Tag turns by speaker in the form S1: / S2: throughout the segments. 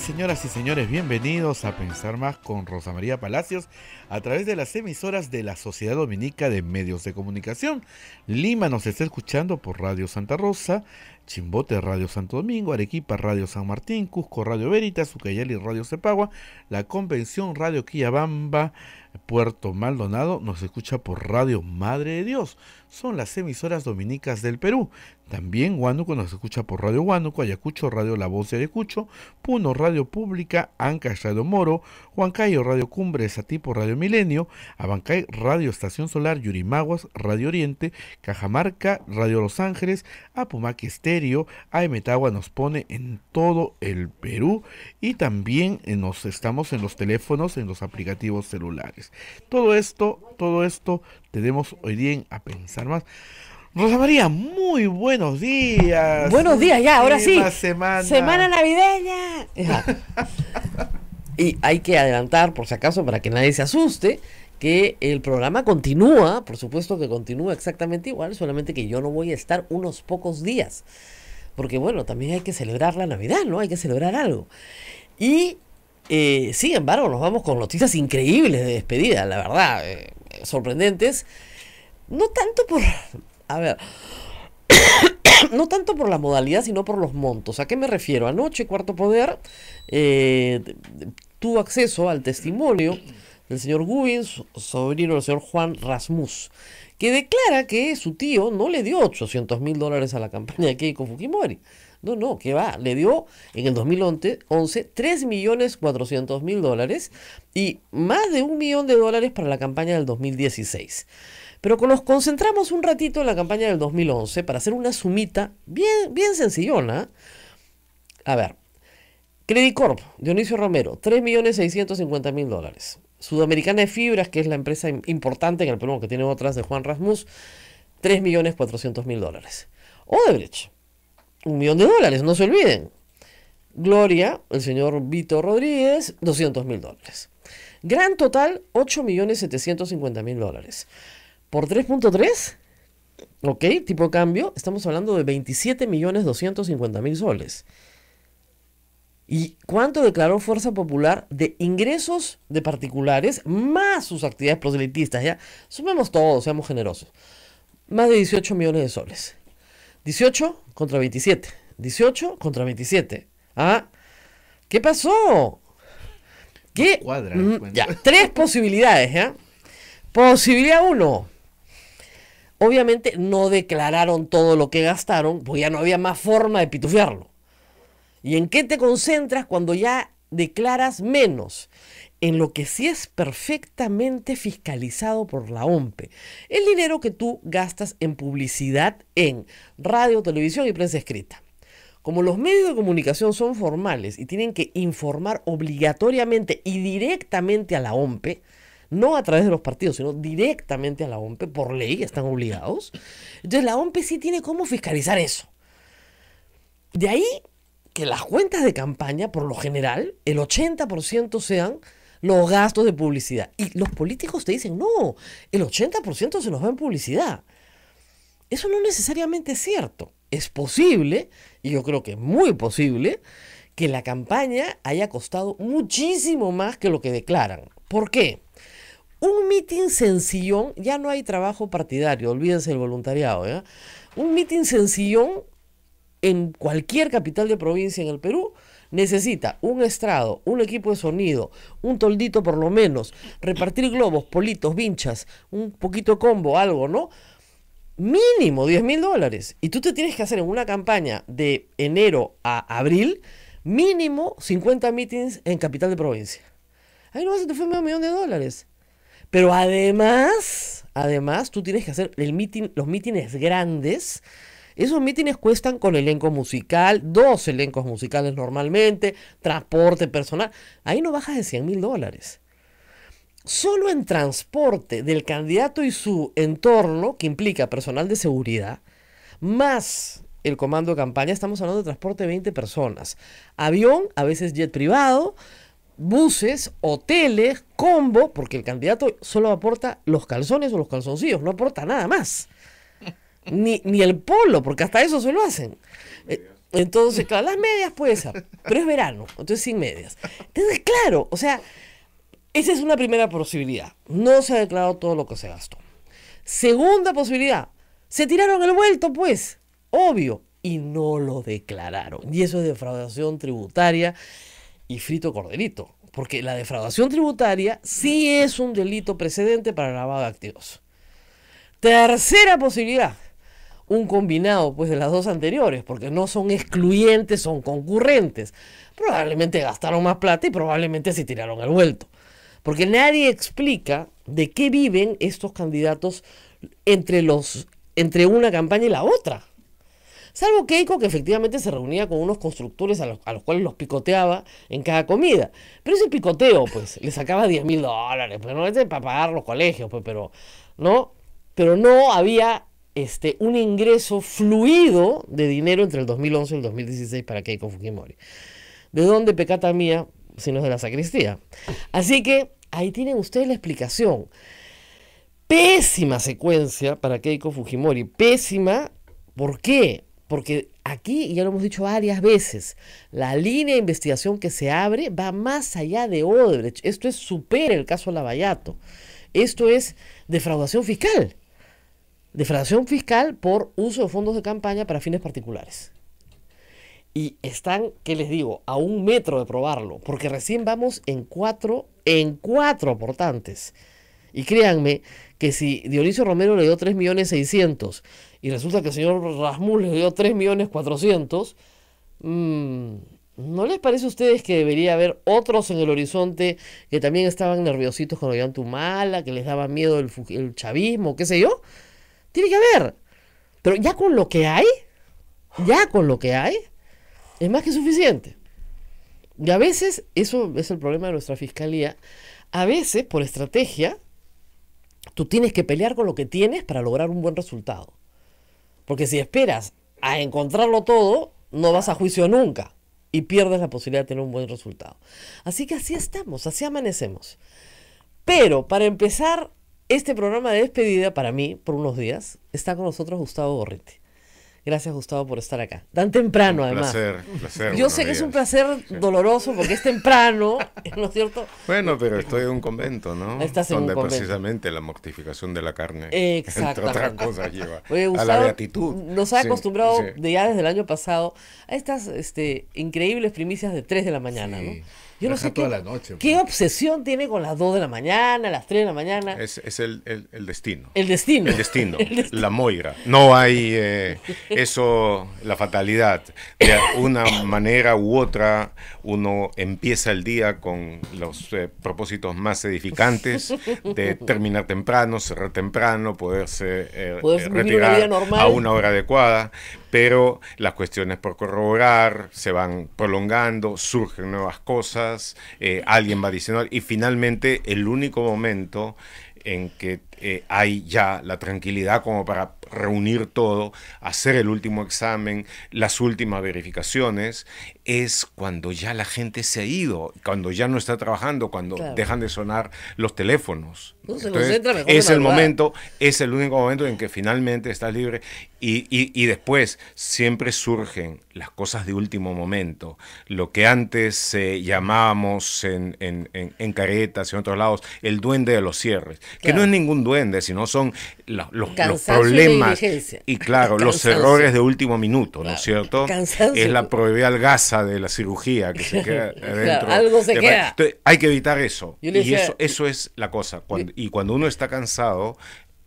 S1: señoras y señores, bienvenidos a Pensar Más con Rosa María Palacios a través de las emisoras de la Sociedad Dominica de Medios de Comunicación. Lima nos está escuchando por Radio Santa Rosa, Chimbote Radio Santo Domingo, Arequipa Radio San Martín, Cusco Radio Veritas, Ucayali Radio Cepagua, la Convención Radio Quillabamba, Puerto Maldonado, nos escucha por Radio Madre de Dios. Son las emisoras dominicas del Perú. También Huánuco nos escucha por Radio Huánuco, Ayacucho Radio La Voz de Ayacucho, Puno Radio Pública, Ancash Radio Moro, Huancayo Radio Cumbre, Satipo Radio Milenio, Abancay Radio Estación Solar, Yurimaguas Radio Oriente, Cajamarca Radio Los Ángeles, Apumaque a metagua nos pone en todo el Perú y también eh, nos estamos en los teléfonos, en los aplicativos celulares. Todo esto, todo esto tenemos hoy día a pensar más. Rosa María, muy buenos días. Buenos días, ya, ahora sí. Semana. semana navideña.
S2: y hay que adelantar, por si acaso, para que nadie se asuste, que el programa continúa, por supuesto que continúa exactamente igual, solamente que yo no voy a estar unos pocos días. Porque bueno, también hay que celebrar la Navidad, ¿no? Hay que celebrar algo. Y eh, sin embargo, nos vamos con noticias increíbles de despedida, la verdad, eh, sorprendentes. No tanto por... A ver, no tanto por la modalidad, sino por los montos. ¿A qué me refiero? Anoche Cuarto Poder eh, tuvo acceso al testimonio el señor Gubin, sobrino del señor Juan Rasmus, que declara que su tío no le dio 800 mil dólares a la campaña de Keiko Fujimori. No, no, que va, le dio en el 2011 3.400.000 dólares y más de un millón de dólares para la campaña del 2016. Pero nos concentramos un ratito en la campaña del 2011 para hacer una sumita bien, bien sencillona. A ver, Credicorp, Dionisio Romero, 3.650.000 dólares. Sudamericana de Fibras, que es la empresa importante en el Perú, que tiene otras de Juan Rasmus, 3.400.000 dólares. Odebrecht, un millón de dólares, no se olviden. Gloria, el señor Vito Rodríguez, 200.000 dólares. Gran total, 8.750.000 dólares. ¿Por 3.3? Ok, tipo cambio, estamos hablando de 27.250.000 soles. ¿Y cuánto declaró Fuerza Popular de ingresos de particulares más sus actividades proselitistas? Ya, sumemos todos, seamos generosos. Más de 18 millones de soles. 18 contra 27. 18 contra 27. ¿Ah? ¿Qué pasó? ¿Qué? Mm, ya, tres posibilidades, ¿ya? Posibilidad uno. Obviamente no declararon todo lo que gastaron, pues ya no había más forma de pitufiarlo. ¿Y en qué te concentras cuando ya declaras menos? En lo que sí es perfectamente fiscalizado por la OMPE. El dinero que tú gastas en publicidad en radio, televisión y prensa escrita. Como los medios de comunicación son formales y tienen que informar obligatoriamente y directamente a la OMPE, no a través de los partidos, sino directamente a la OMPE, por ley están obligados. Entonces la OMPE sí tiene cómo fiscalizar eso. De ahí que las cuentas de campaña, por lo general, el 80% sean los gastos de publicidad. Y los políticos te dicen, no, el 80% se nos va en publicidad. Eso no necesariamente es cierto. Es posible, y yo creo que es muy posible, que la campaña haya costado muchísimo más que lo que declaran. ¿Por qué? Un mitin sencillón, ya no hay trabajo partidario, olvídense del voluntariado, ¿eh? Un mitin sencillón en cualquier capital de provincia en el Perú, necesita un estrado, un equipo de sonido, un toldito por lo menos, repartir globos, politos, vinchas, un poquito combo, algo, ¿no? Mínimo 10 mil dólares. Y tú te tienes que hacer en una campaña de enero a abril, mínimo 50 meetings en capital de provincia. Ahí no se te fue medio millón de dólares. Pero además, además, tú tienes que hacer los mítines grandes esos mítines cuestan con elenco musical, dos elencos musicales normalmente, transporte personal. Ahí no bajas de 100 mil dólares. Solo en transporte del candidato y su entorno, que implica personal de seguridad, más el comando de campaña, estamos hablando de transporte de 20 personas. Avión, a veces jet privado, buses, hoteles, combo, porque el candidato solo aporta los calzones o los calzoncillos, no aporta nada más ni, el polo, porque hasta eso se lo hacen. Eh, entonces, claro, las medias puede ser, pero es verano, entonces sin medias. Entonces, claro, o sea, esa es una primera posibilidad. No se ha declarado todo lo que se gastó. Segunda posibilidad, se tiraron el vuelto, pues, obvio, y no lo declararon. Y eso es defraudación tributaria y frito cordelito. porque la defraudación tributaria sí es un delito precedente para lavado de activos. Tercera posibilidad, un combinado pues de las dos anteriores, porque no son excluyentes, son concurrentes. Probablemente gastaron más plata y probablemente se tiraron al vuelto. Porque nadie explica de qué viven estos candidatos entre los entre una campaña y la otra. Salvo Keiko, que efectivamente se reunía con unos constructores a los, cuales los picoteaba en cada comida. Pero ese picoteo, pues, le sacaba 10 mil dólares, pues, no para pagar los colegios, pues, pero, ¿no? Pero no había este, un ingreso fluido de dinero entre el 2011 y el 2016 para Keiko Fujimori. ¿De dónde pecata mía? Si no es de la sacristía. Así que ahí tienen ustedes la explicación. Pésima secuencia para Keiko Fujimori. Pésima, ¿por qué? Porque aquí, ya lo hemos dicho varias veces, la línea de investigación que se abre va más allá de Odebrecht. Esto es super el caso Lavallato. Esto es defraudación fiscal defraudación fiscal por uso de fondos de campaña para fines particulares. Y están, ¿qué les digo? A un metro de probarlo, porque recién vamos en cuatro, en cuatro portantes. Y créanme que si Dionisio Romero le dio 3.600.000 y resulta que el señor Rasmus le dio 3.400.000, mm, ¿no les parece a ustedes que debería haber otros en el horizonte que también estaban nerviositos con Ollanta Humala, que les daba miedo el chavismo, qué sé yo? Tiene que haber. Pero ya con lo que hay, ya con lo que hay, es más que suficiente. Y a veces, eso es el problema de nuestra fiscalía, a veces por estrategia, tú tienes que pelear con lo que tienes para lograr un buen resultado. Porque si esperas a encontrarlo todo, no vas a juicio nunca y pierdes la posibilidad de tener un buen resultado. Así que así estamos, así amanecemos. Pero para empezar este programa de despedida para mí, por unos días, está con nosotros Gustavo Gorriti. Gracias, Gustavo, por estar acá. Tan temprano, un además. Placer, placer. Yo sé que es un placer doloroso porque es temprano, ¿no es cierto?
S3: Bueno, pero estoy en un convento, ¿no? Estás en Donde un convento. precisamente la mortificación de la carne. Exacto. otras cosas lleva a la beatitud. Nos ha acostumbrado
S2: ya desde el año pasado a estas este, increíbles primicias de 3 de la mañana, ¿no? Yo no sé qué, pues. obsesión tiene con las 2 de la mañana, las 3 de la mañana.
S3: Es, el, destino. El destino. El destino. La moira. No hay eh, eso, la fatalidad. De una manera u otra, uno empieza el día con los eh, propósitos más edificantes de terminar temprano, cerrar temprano, poderse eh, retirar a una hora adecuada pero las cuestiones por corroborar se van prolongando, surgen nuevas cosas, eh, alguien va diciendo, y finalmente el único momento en que eh, hay ya la tranquilidad como para reunir todo, hacer el último examen, las últimas verificaciones, es cuando ya la gente se ha ido, cuando ya no está trabajando, cuando dejan de sonar los teléfonos.
S4: Entonces, es el momento,
S3: es el único momento en que finalmente estás libre y, y, después siempre surgen las cosas de último momento, lo que antes eh, llamábamos en, en, en, caretas y en otros lados el duende de los cierres, que no es ningún duende si no son los, problemas. Y, claro, los errores de último minuto, ¿no es cierto? Es la probabilidad gasa de la cirugía que se queda adentro. hay que evitar eso. y eso, eso es la cosa. y cuando uno está cansado,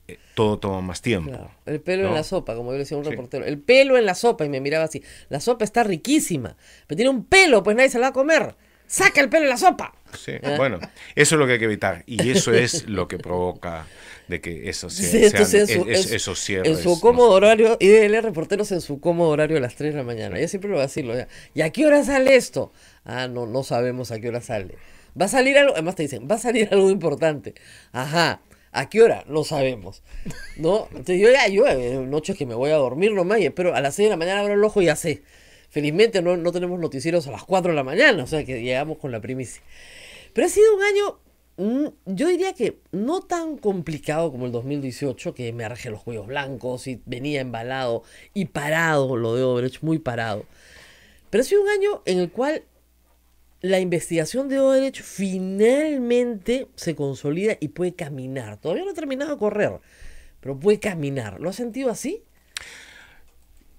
S3: eh, todo toma más tiempo.
S2: El pelo en la sopa, como yo decía un reportero. El pelo en la sopa, y me miraba así. La sopa está riquísima, pero tiene un pelo, pues nadie se la va a comer saca el pelo de la sopa.
S3: Sí, ah. bueno, eso es lo que hay que evitar y eso es lo que provoca de que eso sea, en su, es, eso su
S2: cómodo horario horario, leer Reporteros en su cómodo horario a las 3 de la mañana, yo siempre lo va a decirlo, ya. ¿y a qué hora sale esto? Ah, no, no sabemos a qué hora sale. Va a salir algo, además te dicen, va a salir algo importante. Ajá, ¿A qué hora? No sabemos. ¿No? Entonces yo ya, yo, eh, noches que me voy a dormir nomás, pero a las 6 de la mañana abro el ojo y ya sé. Felizmente no, tenemos noticieros a las 4 de la mañana, o sea que llegamos con la primicia. Pero ha sido un año mm, yo diría que no tan complicado como el 2018, que me arreje los cuellos blancos y venía embalado y parado, lo de Odebrecht, muy parado. Pero ha sido un año en el cual la investigación de Odebrecht finalmente se consolida y puede caminar. Todavía no ha terminado de correr, pero puede caminar. ¿Lo has sentido así?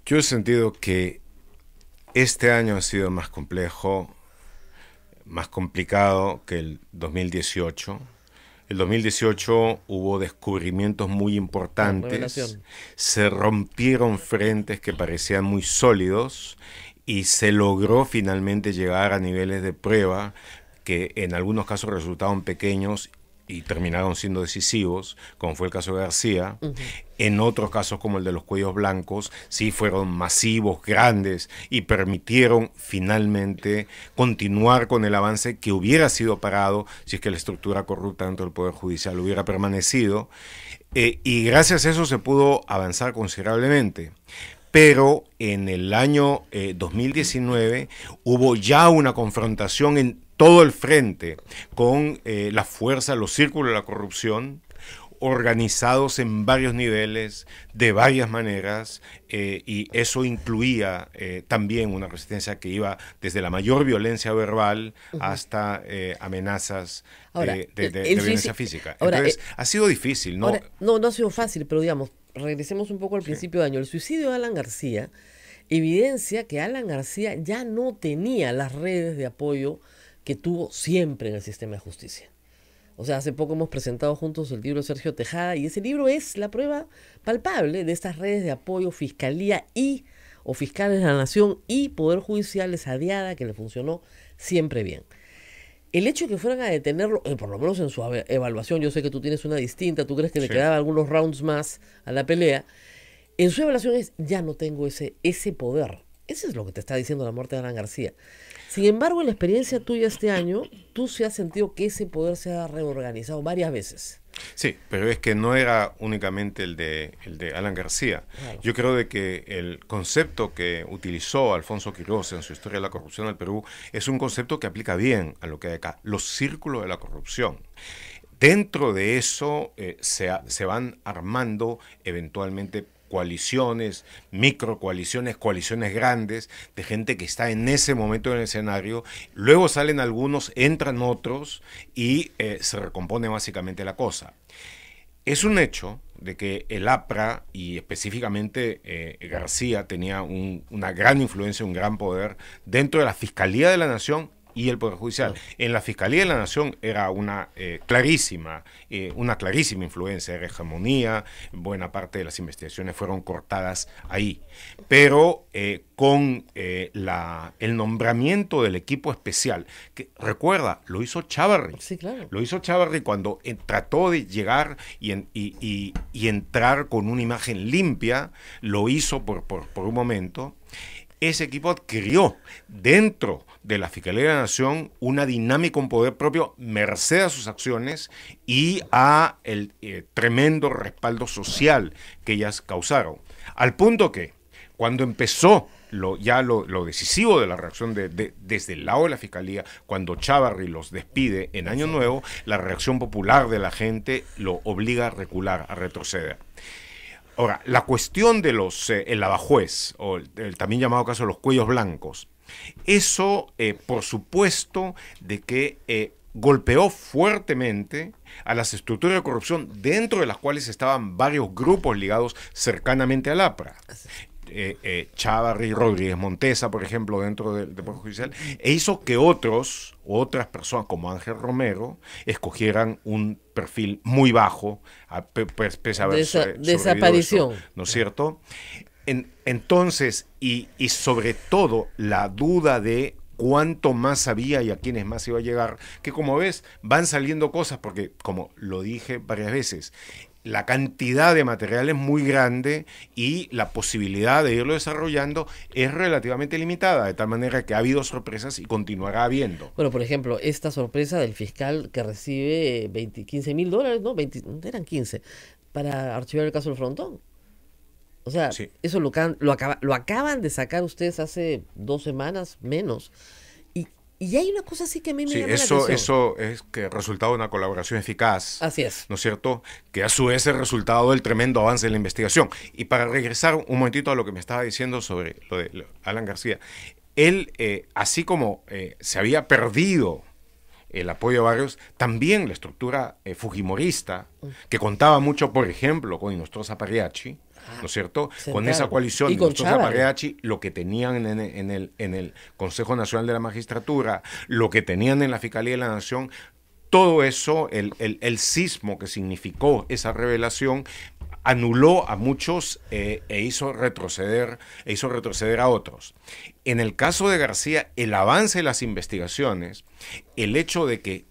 S3: Yo he sentido que este año ha sido más complejo, más complicado que el 2018. El 2018 hubo descubrimientos muy importantes, se rompieron frentes que parecían muy sólidos y se logró finalmente llegar a niveles de prueba que en algunos casos resultaban pequeños y terminaron siendo decisivos, como fue el caso de García. En otros casos, como el de los cuellos blancos, sí fueron masivos, grandes y permitieron finalmente continuar con el avance que hubiera sido parado si es que la estructura corrupta dentro del Poder Judicial hubiera permanecido. Eh, y gracias a eso se pudo avanzar considerablemente pero en el año 2019 eh, hubo ya una confrontación en, todo el frente con eh, la fuerza, los círculos de la corrupción, organizados en varios niveles, de varias maneras, eh, y eso incluía eh, también una resistencia que iba desde la mayor violencia verbal hasta amenazas
S2: de, violencia física.
S3: Entonces, ha sido difícil, ¿no?
S2: no, no ha sido fácil, pero digamos, regresemos un poco al principio de año. El suicidio de Alan García evidencia que Alan García ya no tenía las redes de apoyo que tuvo siempre en el sistema de justicia. O sea, hace poco hemos presentado juntos el libro de Sergio Tejada y ese libro es la prueba palpable de estas redes de apoyo, fiscalía y o fiscales de la nación y poder judicial desadiada que le funcionó siempre bien. El hecho de que fueran a detenerlo, eh, por lo menos en su evaluación, yo sé que tú tienes una distinta, tú crees que le quedaba algunos rounds más a la pelea, en su evaluación es, ya no tengo ese, ese poder, eso es lo que te está diciendo la muerte de Alan García. Sin embargo, en la experiencia tuya este año, tú se has sentido que ese poder se ha reorganizado varias veces.
S3: Sí, pero es que no era únicamente el de, el de Alan García. Yo creo de que el concepto que utilizó Alfonso Quiroz en su historia de la corrupción del Perú es un concepto que aplica bien a lo que hay acá, los círculos de la corrupción. Dentro de eso eh, se, se van armando eventualmente coaliciones, microcoaliciones, coaliciones grandes de gente que está en ese momento en el escenario. Luego salen algunos, entran otros y eh, se recompone básicamente la cosa. Es un hecho de que el APRA y específicamente eh, García tenía una gran influencia, un gran poder dentro de la Fiscalía de la Nación y el Poder Judicial. En la Fiscalía de la Nación era una eh, clarísima, eh, una clarísima influencia, era hegemonía, buena parte de las investigaciones fueron cortadas ahí. Pero eh, con el nombramiento del equipo especial, que recuerda, lo hizo Chávarri. Sí, claro. Lo hizo Chávarri cuando trató de llegar y, entrar con una imagen limpia, lo hizo por, por un momento ese equipo adquirió dentro de la Fiscalía de la Nación una dinámica, con poder propio, merced a sus acciones y a el eh, tremendo respaldo social que ellas causaron. Al punto que, cuando empezó lo, ya lo, decisivo de la reacción desde el lado de la fiscalía, cuando Chávarri los despide en Año Nuevo, la reacción popular de la gente lo obliga a recular, a retroceder. Ahora, la cuestión de los, eh, el lavajuez, o el, también llamado caso de los cuellos blancos, eso, eh, por supuesto, de que eh, golpeó fuertemente a las estructuras de corrupción dentro de las cuales estaban varios grupos ligados cercanamente al APRA. Chávarri, Rodríguez Montesa, por ejemplo, dentro del deporte Poder Judicial, e hizo que otros otras personas como Ángel Romero escogieran un perfil muy bajo, a, pues, pese a haber desaparición. ¿No es cierto? entonces, y, y sobre todo la duda de cuánto más había y a quiénes más iba a llegar, que como ves van saliendo cosas, porque como lo dije varias veces, la cantidad de material es muy grande y la posibilidad de irlo desarrollando es relativamente limitada, de tal manera que ha habido sorpresas y continuará
S2: habiendo. Bueno, por ejemplo, esta sorpresa del fiscal que recibe 20, eh, mil dólares, no, eran 15, para archivar el caso del frontón. O sea, eso lo, lo acaban de sacar ustedes hace dos semanas menos. Y hay una cosa así que a mí me sí, eso, Eso
S3: es que resultado de una colaboración eficaz. Así es. ¿No es cierto? Que a su vez es resultado del tremendo avance de la investigación. Y para regresar un momentito a lo que me estaba diciendo sobre lo de Alan García, él, eh, así como eh, se había perdido el apoyo a Barrios, también la estructura eh, fujimorista, mm. que contaba mucho, por ejemplo, con Inostrosa Pariachi, ¿no es cierto? Con esa coalición de lo que tenían en, el, en el Consejo Nacional de la Magistratura, lo que tenían en la Fiscalía de la Nación, todo eso, el, el, sismo que significó esa revelación, anuló a muchos eh, e hizo retroceder, e hizo retroceder a otros. En el caso de García, el avance de las investigaciones, el hecho de que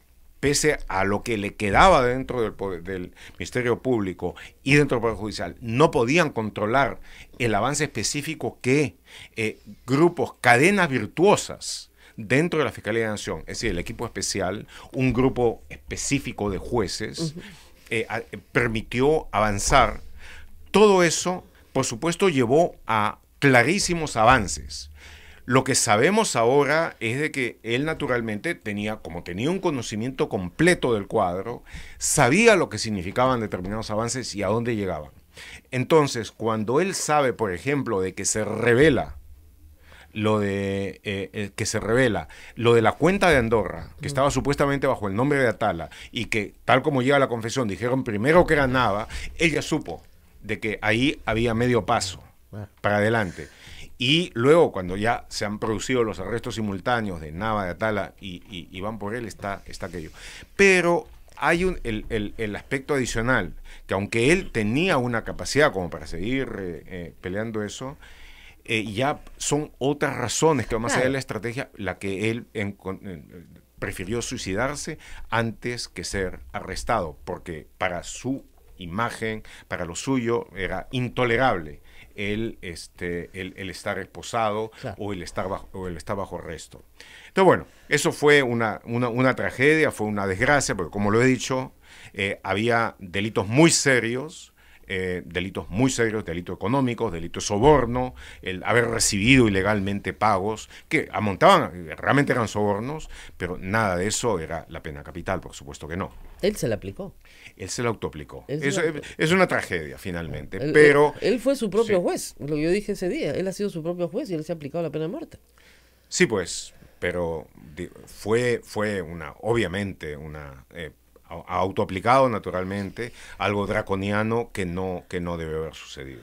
S3: pese a lo que le quedaba dentro del, Ministerio Público y dentro del Poder Judicial, no podían controlar el avance específico que eh, grupos, cadenas virtuosas, dentro de la Fiscalía de Nación, es decir, el equipo especial, un grupo específico de jueces, eh, eh, permitió avanzar. Todo eso, por supuesto, llevó a clarísimos avances. Lo que sabemos ahora es de que él naturalmente tenía, como tenía un conocimiento completo del cuadro, sabía lo que significaban determinados avances y a dónde llegaban. Entonces, cuando él sabe, por ejemplo, de que se revela lo de eh, eh, que se revela, lo de la cuenta de Andorra, que estaba supuestamente bajo el nombre de Atala, y que tal como llega la confesión, dijeron primero que era ella supo de que ahí había medio paso para adelante. Y luego, cuando ya se han producido los arrestos simultáneos de Nava, de Atala y, van por él, está, está aquello. Pero hay un, el, el, aspecto adicional, que aunque él tenía una capacidad como para seguir eh, eh, peleando eso, eh, ya son otras razones que más allá de la estrategia, la que él prefirió suicidarse antes que ser arrestado, porque para su imagen, para lo suyo, era intolerable el, este, el, estar esposado o, el estar bajo, o el estar bajo arresto. Entonces, bueno, eso fue una, una, tragedia, fue una desgracia, porque como lo he dicho, eh, había delitos muy serios, eh, delitos muy serios, delitos económicos, delitos de soborno, el haber recibido ilegalmente pagos, que amontaban, realmente eran sobornos, pero nada de eso era la pena capital, por supuesto que no. Él se la aplicó él se lo autoaplicó. es una tragedia, finalmente. Él, pero.
S2: Él, fue su propio juez, lo que yo dije ese día. Él ha sido su propio juez y él se ha aplicado la pena de muerte.
S3: Sí, pues, pero fue, fue una, obviamente, una. Eh, autoaplicado naturalmente, algo draconiano que no, que no debe haber sucedido.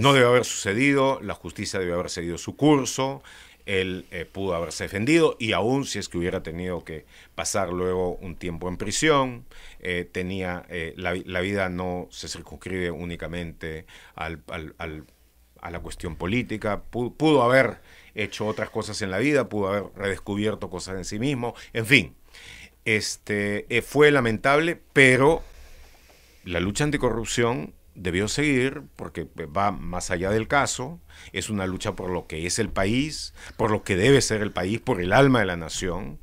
S3: No debe haber sucedido, la justicia debe haber seguido su curso él eh, pudo haberse defendido y aún si es que hubiera tenido que pasar luego un tiempo en prisión, eh, tenía eh, la, vida no se circunscribe únicamente a la cuestión política, pudo, haber hecho otras cosas en la vida, pudo haber redescubierto cosas en sí mismo, en fin. Este, fue lamentable, pero la lucha anticorrupción debió seguir porque va más allá del caso, es una lucha por lo que es el país, por lo que debe ser el país, por el alma de la nación,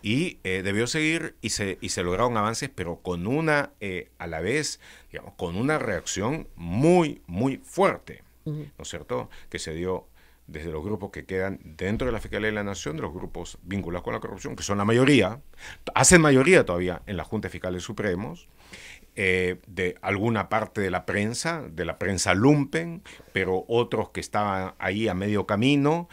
S3: y eh, debió seguir y se, y se lograron avances, pero con una, eh, a la vez, digamos, con una reacción muy, muy fuerte, ¿no es cierto?, que se dio desde los grupos que quedan dentro de la Fiscalía de la Nación, de los grupos vinculados con la corrupción, que son la mayoría, hacen mayoría todavía en la Junta de Fiscales Supremos, eh, de alguna parte de la prensa, de la prensa lumpen, pero otros que estaban ahí a medio camino,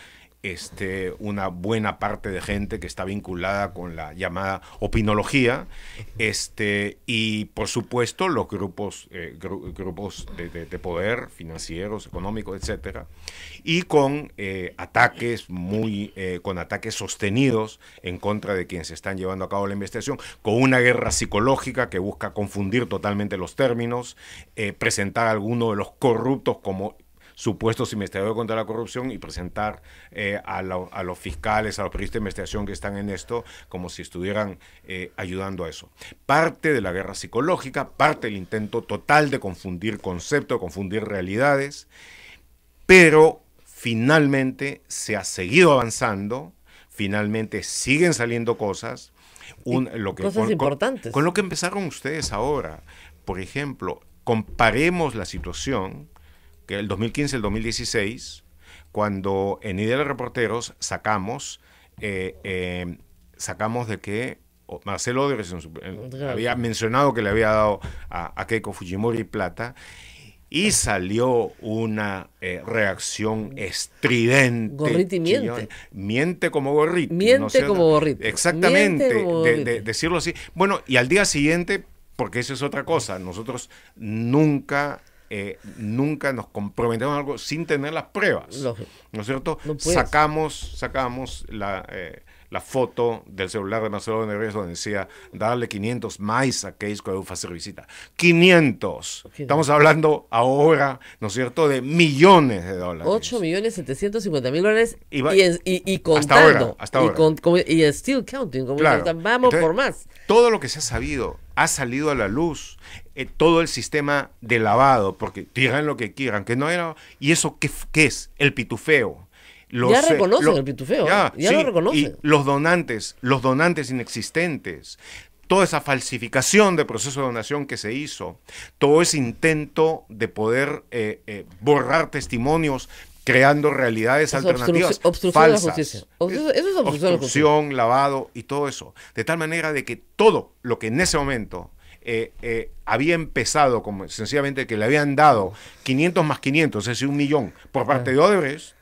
S3: este, una buena parte de gente que está vinculada con la llamada opinología, este, y por supuesto los grupos, eh, grupos de, poder, financieros, económicos, etcétera, y con eh, ataques muy, eh, con ataques sostenidos en contra de quienes están llevando a cabo la investigación, con una guerra psicológica que busca confundir totalmente los términos, presentar a alguno de los corruptos como supuestos investigadores contra la corrupción y presentar eh, a, los fiscales, a los periodistas de investigación que están en esto, como si estuvieran eh, ayudando a eso. Parte de la guerra psicológica, parte del intento total de confundir conceptos, confundir realidades, pero finalmente se ha seguido avanzando, finalmente siguen saliendo cosas. con lo que empezaron ustedes ahora. Por ejemplo, comparemos la situación que el 2015, el 2016, cuando en Ideal Reporteros sacamos, eh, eh, sacamos de que Marcelo había mencionado que le había dado a, Keiko Fujimori plata y salió una eh, reacción estridente. Gorriti miente. Miente como gorriti. Miente como gorriti. Exactamente, decirlo así. Bueno, y al día siguiente, porque eso es otra cosa, nosotros nunca eh, nunca nos comprometemos a algo sin tener las pruebas. ¿No, es cierto? sacamos, sacamos eh, la, foto del celular de Marcelo donde decía darle 500 más a Case cuando hacer visita.
S2: 500. Estamos hablando ahora, ¿no es cierto?, de millones de dólares. 8 millones 750 mil dólares y, y, contando. Hasta ahora. Y, still counting. Vamos por más. Todo lo que se ha sabido ha salido a la luz.
S3: Eh, todo el sistema de lavado, porque digan lo que quieran, que no era... ¿Y eso qué, es? El pitufeo. Los, ya eh, reconocen el pitufeo, ya, lo reconocen. Y los donantes, los donantes inexistentes, toda esa falsificación de proceso de donación que se hizo, todo ese intento de poder eh, borrar testimonios creando realidades alternativas falsas. Eso
S2: es obstrucción
S3: lavado y todo eso. De tal manera de que todo lo que en ese momento eh, eh, había empezado, como sencillamente que le habían dado 500 más 500, es decir, un millón por parte de Odebrecht,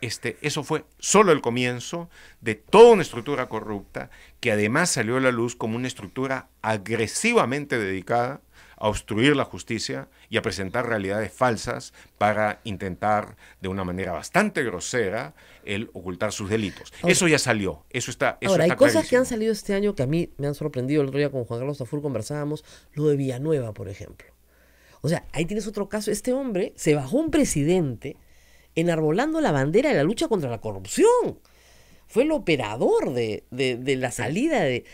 S3: este, eso fue solo el comienzo de toda una estructura corrupta que además salió a la luz como una estructura agresivamente dedicada a obstruir la justicia y a presentar realidades falsas para intentar de una manera bastante grosera el ocultar sus delitos. eso ya salió, eso está... ahora, hay cosas que
S2: han salido este año que a mí me han sorprendido. El otro día con Juan Carlos Tafur conversábamos lo de Villanueva, por ejemplo. O sea, ahí tienes otro caso. Este hombre se bajó un presidente enarbolando la bandera de la lucha contra la corrupción. Fue el operador de, de la salida de,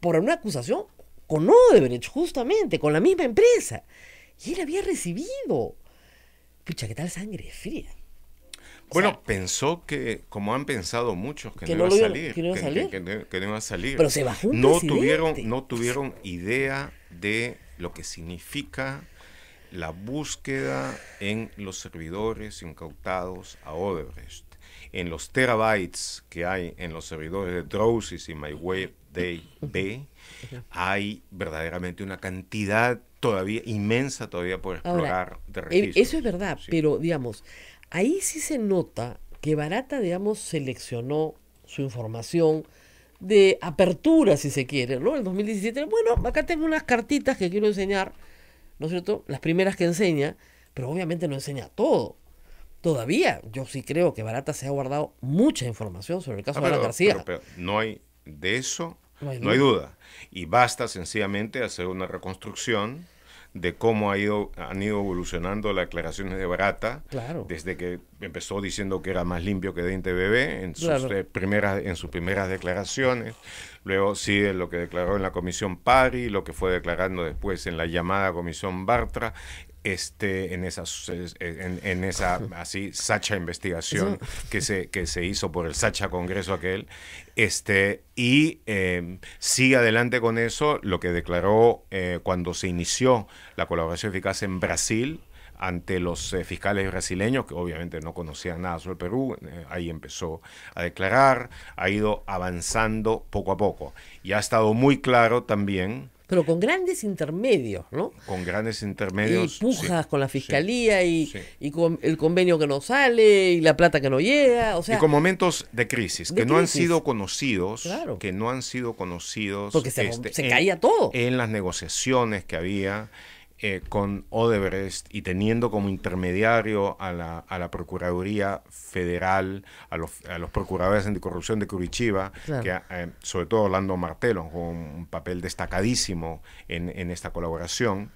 S2: por una acusación con Odebrecht, justamente, con la misma empresa. Y él había recibido. Pucha, ¿qué tal sangre fría?
S3: bueno, pensó que, como han pensado muchos, que, no, iba a salir. Que no iba a salir. Que, no iba a salir. Pero se bajó un no tuvieron, no tuvieron idea de lo que significa la búsqueda en los servidores incautados a Odebrecht en los terabytes que hay en los servidores de Drowsys y MyWebDB, hay verdaderamente una cantidad todavía inmensa todavía por explorar de eh, registros. Eso es
S2: verdad, pero digamos, ahí sí se nota que Barata, digamos, seleccionó su información de apertura, si se quiere, ¿no? El 2017, bueno, acá tengo unas cartitas que quiero enseñar, ¿no es cierto? Las primeras que enseña, pero obviamente no enseña todo todavía yo sí creo que Barata se ha guardado mucha información sobre el caso de Alan García.
S3: no hay de eso,
S4: no
S2: hay,
S3: duda. Y basta sencillamente hacer una reconstrucción de cómo ha ido, han ido evolucionando las declaraciones de Barata, claro. desde que empezó diciendo que era más limpio que Dente Bebé en sus, primeras, en sus primeras declaraciones, luego sigue lo que declaró en la comisión Pari, lo que fue declarando después en la llamada comisión Bartra, este en esa, e, en, esa así, sacha investigación que se, que se hizo por el sacha congreso aquel, este, y em, sigue adelante con eso lo que declaró eh, cuando se inició la colaboración eficaz en Brasil, ante los eh, fiscales brasileños, que obviamente no conocían nada sobre Perú, eh, ahí empezó a declarar, ha ido avanzando poco a poco. Y ha estado muy claro también
S2: pero con grandes intermedios, ¿no?
S3: Con grandes intermedios. Y
S2: pujas con la fiscalía y, con el convenio que no sale y la plata que no llega, o sea. Y con
S3: momentos de crisis que no han sido conocidos, claro. que no han sido conocidos. Porque se, este, caía todo. En las negociaciones que había, eh, con Odebrecht y teniendo como intermediario a la, Procuraduría Federal, a los, a los procuradores anticorrupción de Curitiba, que, eh, sobre todo Orlando Martelo, con un papel destacadísimo en, esta colaboración.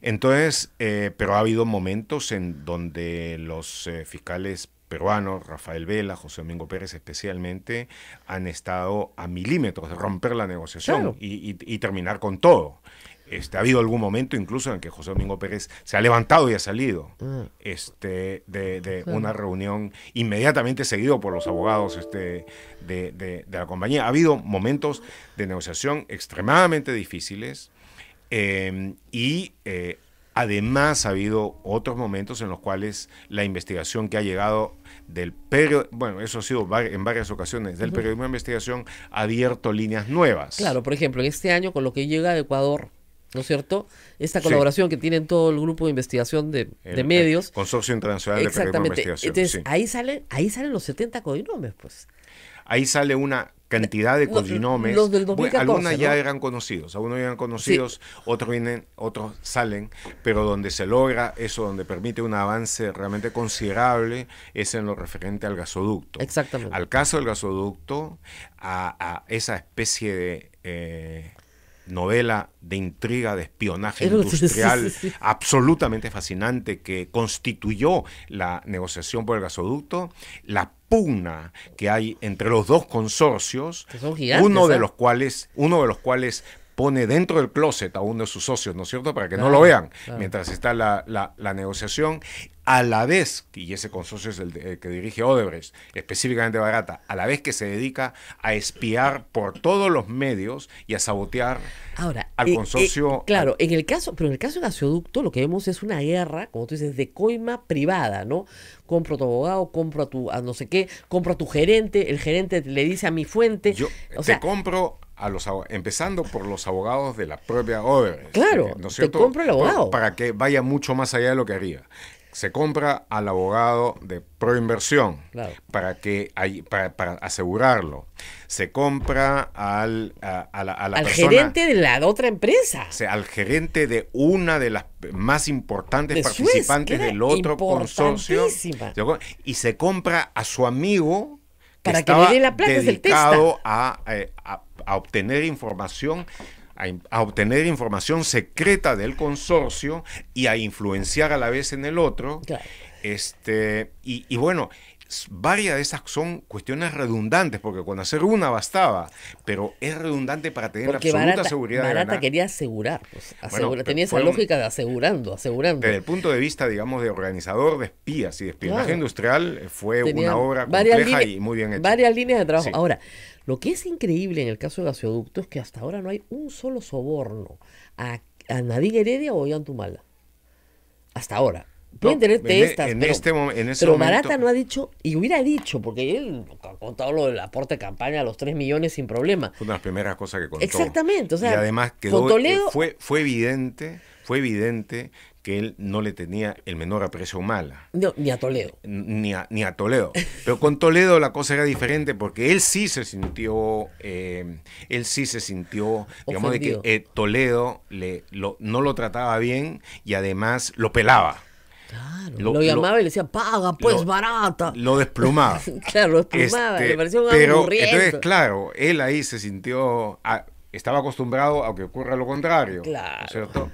S3: Entonces, eh, pero ha habido momentos en donde los fiscales peruanos, Rafael Vela, José Domingo Pérez especialmente, han estado a milímetros de romper la negociación y, y, terminar con todo. Este, ha habido algún momento incluso en que José Domingo Pérez se ha levantado y ha salido mm. este, de, una reunión inmediatamente seguido por los abogados este, de, la compañía. Ha habido momentos de negociación extremadamente difíciles em, y eh, además ha habido otros momentos en los cuales la investigación que ha llegado del periodismo, bueno, eso ha sido en varias ocasiones, del periodismo de investigación ha abierto líneas nuevas. Claro, por
S2: ejemplo, en este año con lo que llega de Ecuador, ¿no es cierto? Esta colaboración que tienen todo el grupo de investigación de, medios.
S3: Consorcio Internacional de Entonces, ahí,
S2: salen, ahí salen los 70 codinomes, pues.
S3: Ahí sale una cantidad de codinomes. Los, algunos ya eran conocidos, algunos eran conocidos, otros vienen, otros salen, pero donde se logra eso, donde permite un avance realmente considerable, es en lo referente al gasoducto. Exactamente. Al caso del gasoducto, a, esa especie de eh, novela de intriga, de espionaje industrial absolutamente fascinante que constituyó la negociación por el gasoducto, la pugna que hay entre los dos consorcios, uno de ¿eh? los cuales, uno de los cuales pone dentro del closet a uno de sus socios, ¿no es cierto?, para que no lo vean mientras está la negociación a la vez, y ese consorcio es el, que dirige Odebrecht, específicamente Barata, a la vez que se dedica a espiar por todos los medios y a sabotear
S2: Ahora, al eh, eh, consorcio. claro, en el caso, pero en el caso del gasoducto lo que vemos es una guerra, como tú dices, de coima privada, ¿no? Compro tu abogado, compro a tu a no sé qué, compro a tu gerente, el gerente le dice a mi fuente. Yo te compro a los empezando por los abogados de la propia Odebrecht. Claro, ¿no es te compro el abogado.
S3: Para que vaya mucho más allá de lo que haría se compra al abogado de proinversión inversión para que hay, para, asegurarlo. Se compra al al gerente de la otra empresa. O sea, al gerente de una de las más importantes participantes del otro consorcio. Y se compra a su amigo para que le dé la plata, el eh, a, a obtener información a, obtener información secreta del consorcio y a influenciar a la vez en el otro. Este, y, y bueno, varias de esas son cuestiones redundantes, porque cuando hacer una bastaba, pero es redundante para tener la absoluta seguridad. Barata de ganar. quería
S2: asegurar, pues, tenía esa lógica de
S3: asegurando, asegurando. Desde el punto de vista, digamos, de organizador de espías y de espionaje
S2: industrial, fue una obra compleja y muy bien hecha. Varias líneas de trabajo. Ahora, lo que es increíble en el caso de gasoducto es que hasta ahora no hay un solo soborno a, Nadie Heredia o a Tumala. Hasta ahora pero, Marata e-, este Barata no ha dicho, y hubiera dicho, porque él ha contado lo del aporte de campaña a los 3 millones sin problema. Fue una de las primeras cosas que contó. Exactamente. O sea, y además quedó, fue, fue evidente,
S3: fue evidente que él no le tenía el menor aprecio mal
S2: ni a Toledo.
S3: Ni a, ni a Toledo. Pero con Toledo la cosa era diferente porque él sí se sintió, eh, él sí se sintió, digamos, de que eh, Toledo le, no lo trataba bien y además lo pelaba. Claro, lo, llamaba
S2: y le decía, paga, pues
S3: barata. Lo desplumaba.
S2: claro, lo desplumaba, este, le parecía un pero, Entonces,
S3: claro, él ahí se sintió, ah, estaba acostumbrado a que ocurra lo contrario. Claro. ¿Cierto?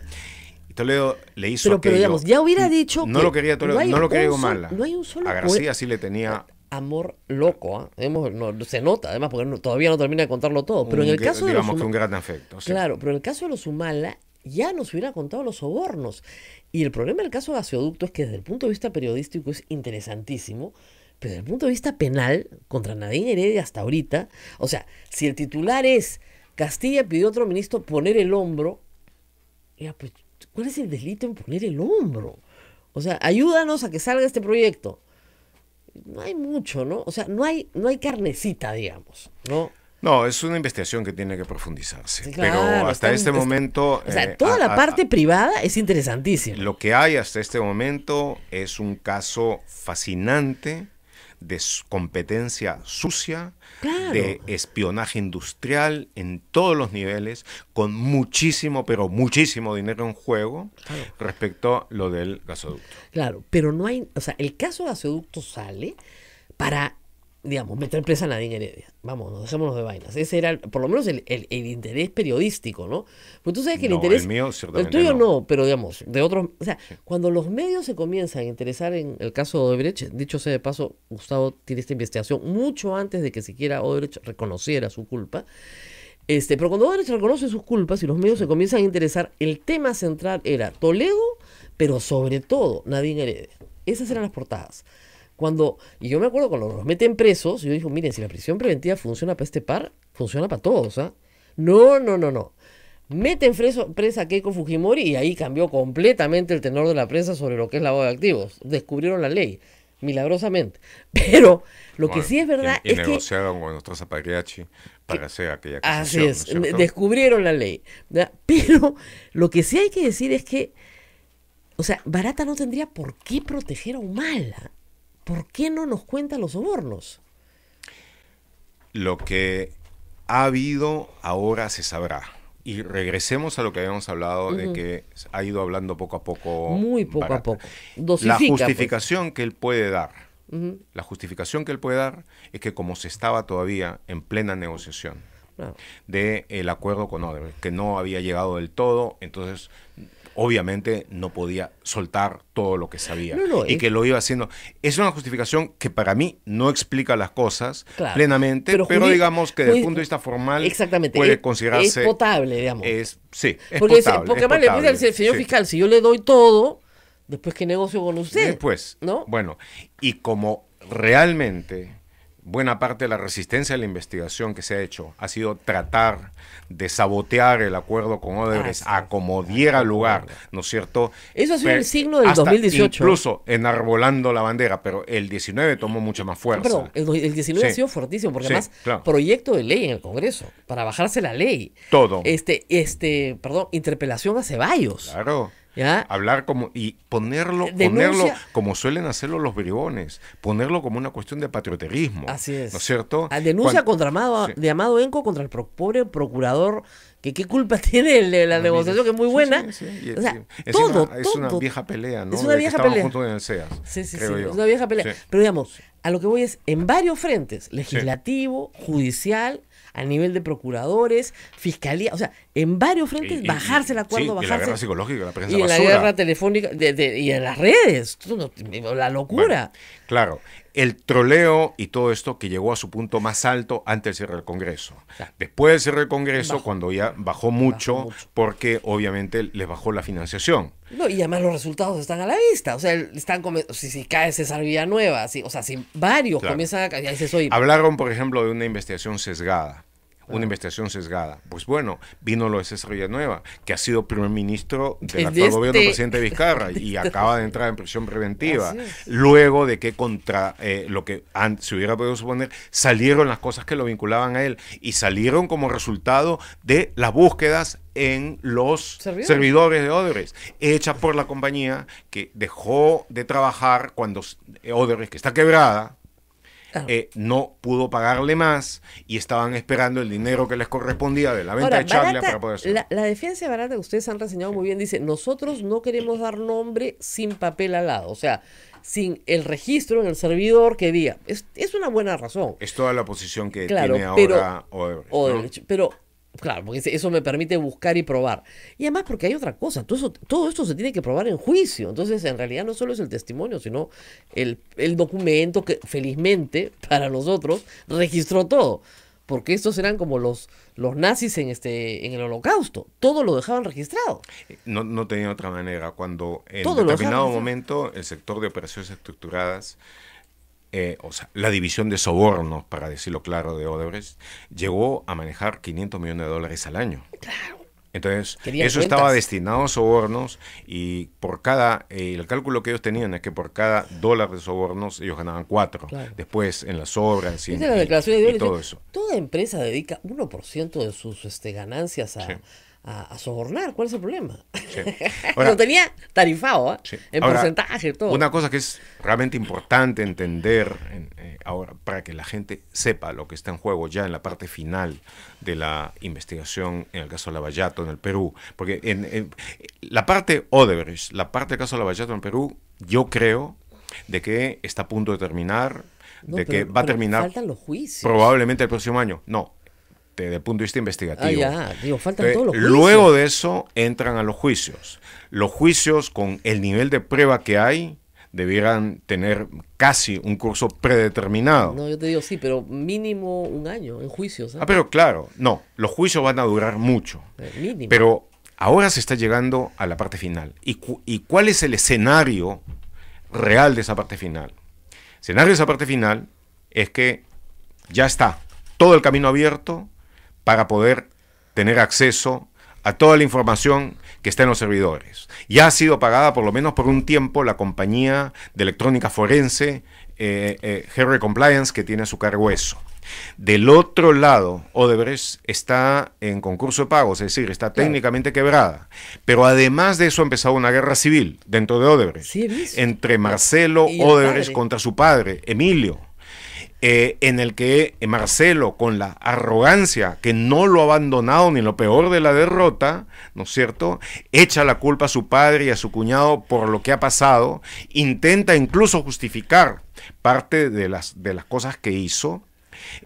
S2: Y Toledo le hizo pero, aquello, pero digamos, ya hubiera dicho no lo quería Toledo, no, lo quería Gomala. No hay un solo A García sí le tenía eh, amor loco. ¿ah? se nota, además, porque todavía no termina de contarlo todo. Pero en el caso digamos de los que un gran afecto. Claro, pero en el caso de los Humala ya nos hubiera contado los sobornos. Y el problema del caso de es que desde el punto de vista periodístico es interesantísimo, pero desde el punto de vista penal, contra Nadine Heredia hasta ahorita, o sea, si el titular es Castilla pidió a otro ministro poner el hombro, pues, ¿cuál es el delito en poner el hombro? O sea, ayúdanos a que salga este proyecto. No hay mucho, ¿no? O sea, no hay, no hay carnecita, digamos, ¿no?
S3: No, es una investigación que tiene que profundizarse. pero hasta este momento... O sea, eh, toda la parte privada es interesantísima. Lo que hay hasta este momento es un caso fascinante de competencia sucia, de espionaje industrial en todos los niveles, con muchísimo, pero muchísimo dinero en juego respecto a lo del gasoducto.
S2: Claro, pero no hay, o sea, el caso gasoducto sale para digamos, meter presa a Nadine Heredia. Vamos, dejémonos de vainas. Ese era, por lo menos, el, el, interés periodístico, ¿no? Pues tú sabes que no, el interés. El mío, ciertamente. El tuyo no. pero digamos, de otros. O sea, cuando los medios se comienzan a interesar en el caso de Odebrecht, dicho sea de paso, Gustavo tiene esta investigación mucho antes de que siquiera Odebrecht reconociera su culpa. Este, pero cuando Odebrecht reconoce sus culpas y los medios se comienzan a interesar, el tema central era Toledo, pero sobre todo Nadine Heredia. Esas eran las portadas. Cuando, y yo me acuerdo cuando nos meten presos, yo digo, miren, si la prisión preventiva funciona para este par, funciona para todos, ¿ah? No, no, no, no. Meten preso, presa a Keiko Fujimori y ahí cambió completamente el tenor de la prensa sobre lo que es la lavado de activos. Descubrieron la ley, milagrosamente. Pero lo que sí es verdad y, es que...
S3: negociaron con nuestros apagriachi para hacer aquella ah, Así
S2: descubrieron la ley. Pero lo que sí hay que decir es que, o sea, Barata no tendría por qué proteger a Humala. ¿por qué no nos cuenta los sobornos?
S3: Lo que ha habido ahora se sabrá. Y regresemos a lo que habíamos hablado de que ha ido hablando poco a poco. Muy poco a poco.
S2: la pues. justificación
S3: que él puede dar, la justificación que él puede dar es que como se estaba todavía en plena negociación, del el acuerdo con Odebrecht, que no había llegado del todo, entonces obviamente no podía soltar todo lo que sabía y que lo iba haciendo. Es una justificación que para mí no explica las cosas plenamente, pero, digamos que desde el punto
S2: de vista formal puede considerarse... Es digamos.
S3: Es, sí, es porque porque además le pide al señor fiscal,
S2: si yo le doy todo, después qué negocio con usted.
S3: Después, ¿no? Bueno, y como realmente buena parte de la resistencia a la investigación que se ha hecho ha sido tratar de sabotear el acuerdo con Odebrecht a ah, como diera lugar, ¿no es cierto? Eso ha sido el signo del 2018. Incluso enarbolando la bandera, pero el 19 tomó mucha más fuerza.
S2: Pero el, 19 ha sido fortísimo, porque además, proyecto de ley en el Congreso, para bajarse la ley. Todo. Este, este, perdón, interpelación a Ceballos. Claro.
S3: Hablar como y ponerlo, ponerlo como suelen hacerlo los bribones,
S2: ponerlo como una cuestión de patrioterismo. Así es. ¿No cierto? Ah, denuncia contra Amado, de Amado Enco contra el pobre procurador que qué culpa tiene el de la negociación que es muy buena. es una, es una vieja pelea, ¿no? Es una vieja pelea. En sí, sí, sí, es una vieja pelea. Pero digamos, a lo que voy es en varios frentes, legislativo, judicial, a nivel de procuradores, fiscalía, o sea, en varios frentes, bajarse el acuerdo, bajarse. Y la guerra
S3: psicológica, la Y la guerra
S2: telefónica, y en las redes, la locura.
S3: claro, el troleo y todo esto que llegó a su punto más alto antes del cierre del Congreso. Después del cierre del Congreso, cuando ya bajó mucho, porque obviamente les bajó la financiación.
S2: No, y además los resultados están a la vista. O sea, están si, si cae César Villanueva, si, o sea, si varios comienzan a caer. Hablaron, por
S3: ejemplo, de una investigación sesgada una investigación sesgada. Pues bueno, vino lo de César Villanueva, que ha sido primer ministro del actual gobierno del este presidente Vizcarra y acaba de entrar en prisión preventiva. Luego de que contra eh, lo que se hubiera podido suponer, salieron las cosas que lo vinculaban a él y salieron como resultado de las búsquedas en los ¿Servidores? de Odebrecht, hechas por la compañía que dejó de trabajar cuando eh, Odebrecht, que está quebrada, eh, no pudo pagarle más y estaban esperando el dinero que les correspondía de la venta de Chaglia para poder hacerlo.
S2: La, defensa barata que ustedes han reseñado muy bien dice, nosotros no queremos dar nombre sin papel al lado, o sea, sin el registro en el servidor que diga. Es, una buena razón.
S3: Es toda la posición que tiene ahora
S2: Pero Claro, porque eso me permite buscar y probar. Y además porque hay otra cosa, todo, esto se tiene que probar en juicio. Entonces, en realidad no solo es el testimonio, sino el, documento que felizmente para nosotros registró todo. Porque estos eran como los, los nazis en, este, en el holocausto. Todo lo dejaban registrado.
S3: Eh, no, tenía otra manera. Cuando en determinado momento el sector de operaciones estructuradas eh, o sea, la división de sobornos, para decirlo claro, de Odebrecht, llegó a manejar 500 millones de dólares al año. Claro. Entonces, eso estaba destinado a sobornos y por cada, eh, el cálculo que ellos tenían es que por cada dólar de sobornos ellos ganaban cuatro. Después en las obras y, todo eso.
S2: Toda empresa dedica 1% de sus este, ganancias a, a, sobornar. ¿Cuál es el problema? Lo tenía tarifado, ¿ah? en porcentaje, todo. Una cosa
S3: que es realmente importante entender eh, ahora para que la gente sepa lo que está en juego ya en la parte final de la investigación en el caso Lavallato en el Perú. Porque en, la parte Odebrecht, la parte del caso Lavallato en el Perú, yo creo de que está a punto de terminar, de que va a terminar. Faltan los juicios. Probablemente el próximo año. No, este, ...de punto de vista investigativo. Ah, luego de eso entran a los juicios. Los juicios con el nivel de prueba que hay debieran tener casi un curso predeterminado. No,
S2: yo te digo sí, pero mínimo un año en juicios. ¿eh? Ah, pero
S3: claro, no, los juicios van a durar mucho.
S2: Eh, pero
S3: ahora se está llegando a la parte final. ¿Y, ¿Y cuál es el escenario real de esa parte final? El escenario de esa parte final es que ya está todo el camino abierto, para poder tener acceso a toda la información que está en los servidores. Ya ha sido pagada por lo menos por un tiempo la compañía de electrónica forense eh, eh Compliance que tiene a su cargo eso. Del otro lado, Odebrecht está en concurso de pagos, es decir, está técnicamente quebrada. Pero además de eso ha empezado una guerra civil dentro de Odebrecht, entre Marcelo Odebrecht contra su padre, Emilio. Eh, en el que eh, Marcelo, con la arrogancia que no lo ha abandonado ni lo peor de la derrota, ¿no es cierto?, echa la culpa a su padre y a su cuñado por lo que ha pasado, intenta incluso justificar parte de las, de las cosas que hizo,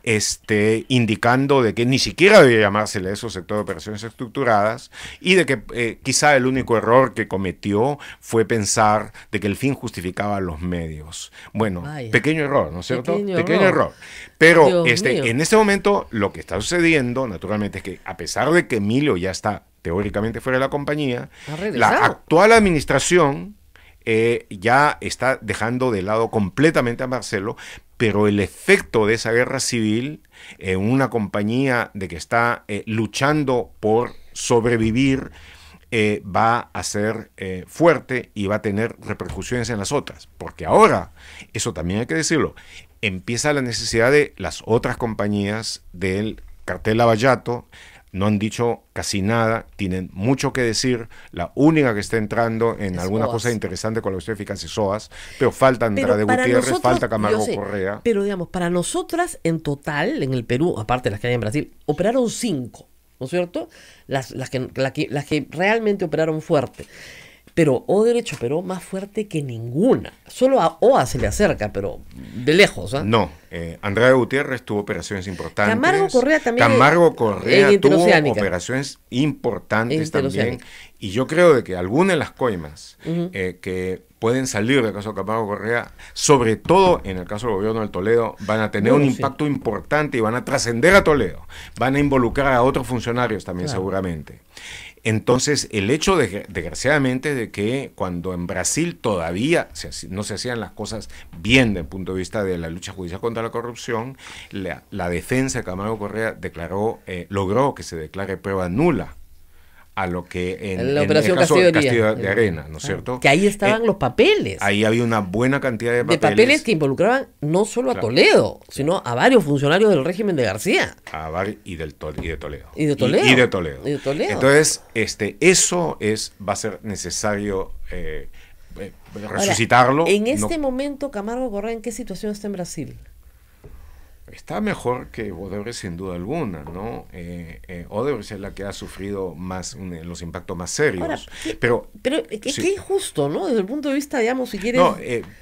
S3: este, indicando de que ni siquiera debía llamársele eso sector de operaciones estructuradas y de que eh, quizá el único error que cometió fue pensar de que el fin justificaba los medios. Bueno, pequeño error, ¿no es cierto? Pequeño, error. Pero este, en este momento lo que está sucediendo, naturalmente, es que a pesar de que Emilio ya está teóricamente fuera de la compañía, la actual administración eh, ya está dejando de lado completamente a Marcelo, pero el efecto de esa guerra civil en una compañía de que está eh, luchando por sobrevivir eh, va a ser eh, fuerte y va a tener repercusiones en las otras. Porque ahora, eso también hay que decirlo, empieza la necesidad de las otras compañías del cartel Avallato no han dicho casi nada, tienen mucho que decir. La única que está entrando en alguna cosa interesante con la cuestión de es SOAS, pero faltan Andrade Gutiérrez, falta Camargo Correa.
S2: Pero digamos, para nosotras en total, en el Perú, aparte de las que hay en Brasil, operaron cinco, ¿no es cierto? Las, que, las que realmente operaron fuerte pero o derecho pero más fuerte que ninguna. Solo a Oa se le acerca, pero
S3: de lejos. ¿ah? No, eh, Andrade Gutiérrez tuvo operaciones importantes. Camargo Correa también. Camargo Correa tuvo operaciones importantes también. Y yo creo de que algunas de las coimas eh, que pueden salir del caso de Camargo Correa, sobre todo en el caso del gobierno del Toledo, van a tener un impacto importante y van a trascender a Toledo, van a involucrar a otros funcionarios también seguramente. Entonces, el hecho, desgraciadamente, de que cuando en Brasil todavía no se hacían las cosas bien desde el punto de vista de la lucha judicial contra la corrupción, la, defensa de Camargo Correa declaró, eh, logró que se declare prueba nula a lo que en, la operación el Castillo, de, Arena, ¿no es ah, cierto? Que ahí estaban
S2: eh, los papeles. Ahí había
S3: una buena cantidad de papeles. De papeles que
S2: involucraban no solo a Toledo, sino a varios funcionarios del régimen de García.
S3: y, de Toledo. Y de Toledo. Y, de Toledo. Entonces, este, eso es, va a ser necesario eh, eh, resucitarlo. en este
S2: momento, Camargo Correa, ¿en qué situación está en Brasil?
S3: está mejor que Odebrecht sin duda alguna, ¿no? Eh, eh Odebrecht es la que ha sufrido más eh, los impactos más serios. pero
S2: pero eh, que es injusto, ¿no? Desde el punto de vista, digamos, si quieres...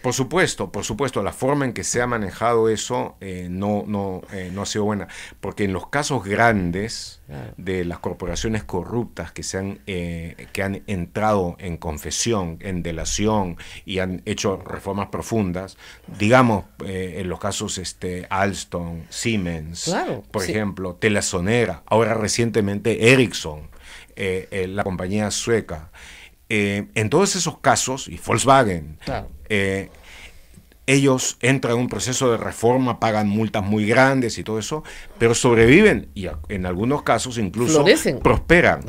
S3: por supuesto, por supuesto, la forma en que se ha manejado eso no, no, no ha sido buena, porque en los casos grandes de las corporaciones corruptas que, se han, que han entrado en confesión, en delación y han hecho reformas profundas, digamos, en los casos este, Alstom, Siemens, por ejemplo, Telazonera, ahora recientemente Ericsson, eh, eh, la compañía sueca. Eh, en todos esos casos, y Volkswagen, ellos entran en un proceso de reforma, pagan multas muy grandes y todo eso, pero sobreviven y en algunos casos incluso prosperan.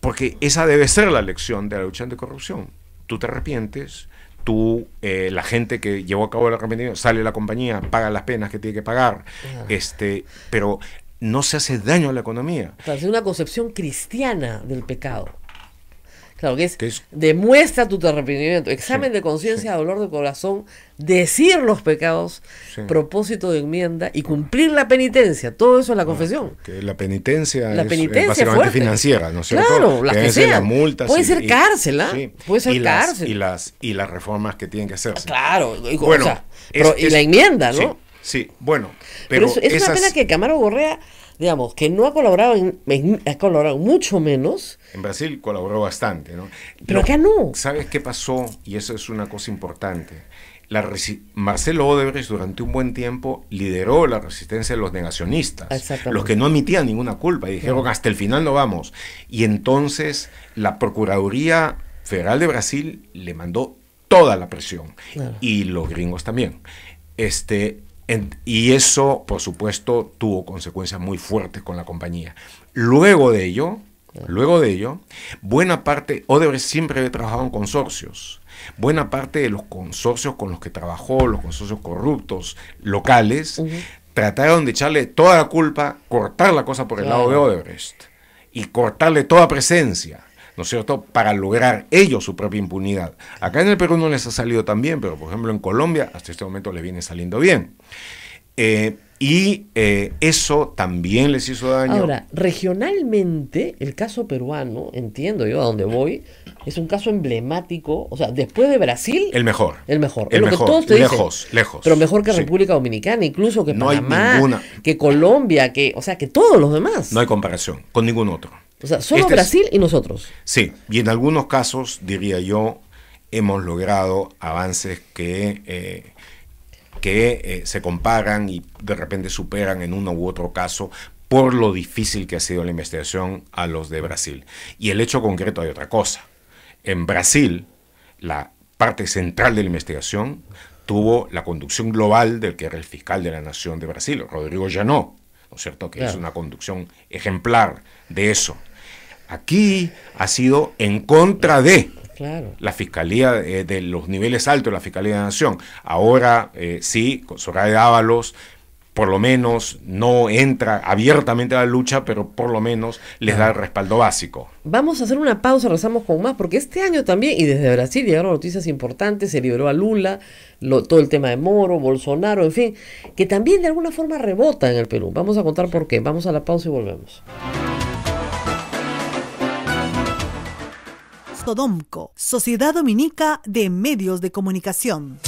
S3: Porque esa debe ser la lección de la lucha anticorrupción. Tú te arrepientes, tú, eh, la gente que llevó a cabo el arrepentimiento, sale de la compañía, paga las penas que tiene que pagar, este, pero no se hace daño a la
S2: economía. es una concepción cristiana del pecado. Claro, que es, demuestra tu arrepentimiento, examen de conciencia, dolor de corazón, decir los pecados, propósito de enmienda y cumplir la penitencia. Todo eso es la ah, confesión.
S3: que la penitencia, es, penitencia básicamente financiera, ¿no es cierto? Claro, las que multas puede ser cárcel, ¿ah? Sí. Puede ser cárcel. y, las, reformas que tienen que hacerse. Claro, y, y la enmienda, ¿no? Sí, bueno. Pero, es, una pena que
S2: Camaro Gorrea digamos, que no ha colaborado, ha colaborado mucho menos.
S3: En Brasil colaboró bastante, ¿no? Pero qué no. ¿Sabes qué pasó? Y eso es una cosa importante. Marcelo Odebrecht durante un buen tiempo lideró la resistencia de los negacionistas, los que no admitían ninguna culpa y dijeron hasta el final no vamos. Y entonces la Procuraduría Federal de Brasil le mandó toda la presión y los gringos también. Este, y eso, por supuesto, tuvo consecuencias muy fuertes con la compañía. Luego de ello, Luego de ello, buena parte, Odebrecht siempre había trabajado en consorcios. Buena parte de los consorcios con los que trabajó, los consorcios corruptos locales, trataron de echarle toda la culpa, cortar la cosa por el lado de Odebrecht y cortarle toda presencia. ¿no es cierto?, para lograr ellos su propia impunidad. Acá en el Perú no les ha salido tan bien, pero por ejemplo en Colombia hasta este momento les viene saliendo bien. Eh, y eh, eso también les hizo daño. Ahora,
S2: regionalmente, el caso peruano, entiendo yo a dónde voy, es un caso emblemático. O sea, después de Brasil. El mejor. El mejor. El mejor. Lo que lejos, lejos. Pero mejor que República Dominicana, incluso que no Panamá, que Colombia, que, o sea, que todos los demás.
S3: No hay comparación con ningún otro. O sea, solo este Brasil y nosotros. Sí, y en algunos casos, diría yo, hemos logrado avances que, eh, que eh, se comparan y de repente superan en uno u otro caso por lo difícil que ha sido la investigación a los de Brasil. Y el hecho concreto hay otra cosa. En Brasil, la parte central de la investigación tuvo la conducción global del que era el fiscal de la Nación de Brasil, Rodrigo Llanó, ¿no es cierto? Que es una conducción ejemplar de eso. Aquí ha sido en contra de la Fiscalía eh, de los niveles altos de la Fiscalía de la Nación. Ahora eh, sí, Soraya de Ábalos por lo menos no entra abiertamente a la lucha, pero por lo menos les da el respaldo básico.
S2: Vamos a hacer una pausa, rezamos con más, porque este año también, y desde Brasil llegaron noticias importantes, se liberó a Lula, todo el tema de Moro, Bolsonaro, en fin, que también de alguna forma rebota en el Perú. Vamos a contar por qué. Vamos a la pausa y volvemos. SODOMCO, Sociedad Dominica de Medios de Comunicación.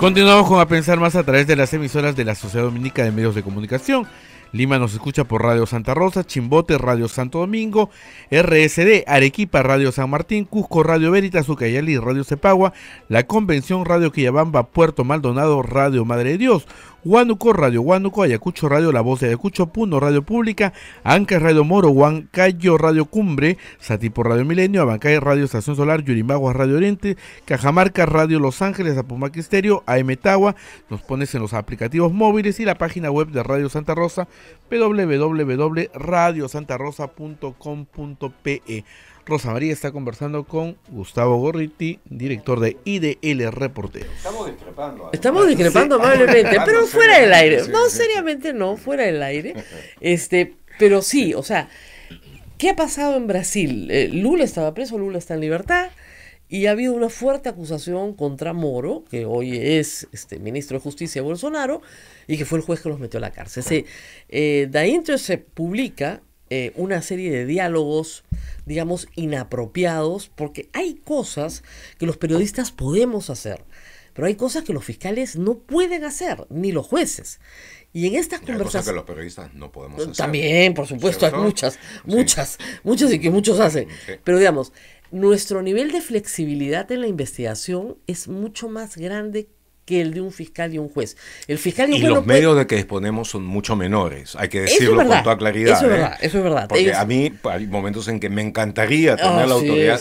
S1: Continuamos con A Pensar Más a través de las emisoras de la Sociedad Dominica de Medios de Comunicación. Lima nos escucha por Radio Santa Rosa, Chimbote, Radio Santo Domingo, RSD, Arequipa, Radio San Martín, Cusco, Radio Veritas, Ucayali, Radio Cepagua, La Convención, Radio Quillabamba, Puerto Maldonado, Radio Madre de Dios. Huánuco, Radio Huánuco, Ayacucho Radio, La Voz de Ayacucho, Puno Radio Pública, Anca Radio Moro, Huancayo Radio Cumbre, Satipo Radio Milenio, Abancay Radio Estación Solar, Yurimagua Radio Oriente, Cajamarca Radio Los Ángeles, Apumac Estéreo, AM Tawa, nos pones en los aplicativos móviles y la página web de Radio Santa Rosa, www.radiosantarosa.com.pe. Rosa María está conversando con Gustavo Gorriti, director de IDL Reporteros.
S2: Estamos discrepando. Estamos discrepando amablemente, ah, pero fuera del aire. No, seriamente no, fuera del aire. Este, pero sí, o sea, ¿qué ha pasado en Brasil? Eh, Lula estaba preso, Lula está en libertad. Y ha habido una fuerte acusación contra Moro, que hoy es este, ministro de Justicia de Bolsonaro, y que fue el juez que los metió a la cárcel. Sí, eh, The Intercept publica eh, una serie de diálogos, digamos, inapropiados, porque hay cosas que los periodistas podemos hacer, pero hay cosas que los fiscales no pueden hacer, ni los jueces. Y en estas conversaciones. que los periodistas no podemos eh, hacer. También, por supuesto, hay muchas, muchas, muchas y que muchos hacen. Pero digamos, nuestro nivel de flexibilidad en la investigación es mucho más grande que el de un fiscal y un juez. El fiscal y, los medios
S3: de que disponemos son mucho menores, hay que decirlo con toda claridad. Eso es ¿eh? verdad, eso es verdad. Porque a mí hay momentos en que me encantaría ah, tener la autoridad,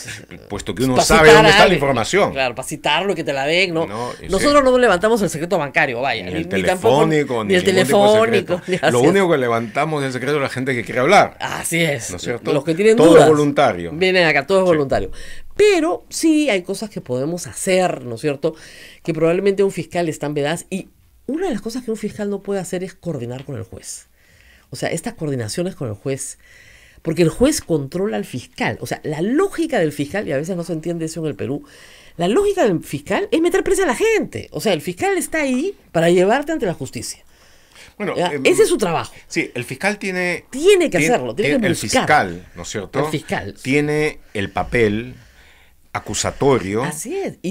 S3: puesto que uno sabe dónde está la información.
S2: Claro, para citarlo, que te la den, ¿no? Nosotros no levantamos el secreto bancario, vaya. Ni el telefónico, el telefónico. Lo único
S3: que levantamos el secreto es la gente que quiere
S2: hablar. Así es. ¿No es Los que tienen dudas. voluntario. Vienen acá, todo es voluntario. Pero sí hay cosas que podemos hacer, ¿no es cierto? Que probablemente un fiscal en vedaz. y una de las cosas que un fiscal no puede hacer es coordinar con el juez. O sea, estas coordinaciones con el juez, porque el juez controla al fiscal. O sea, la lógica del fiscal, y a veces no se entiende eso en el Perú, la lógica del fiscal es meter presa a la gente. O sea, el fiscal está ahí para llevarte ante la justicia. Bueno, em, ese es su trabajo. Sí, el fiscal tiene. Tiene que hacerlo, tiene, que buscar. El fiscal,
S3: ¿no es cierto? El fiscal. Tiene el papel acusatorio.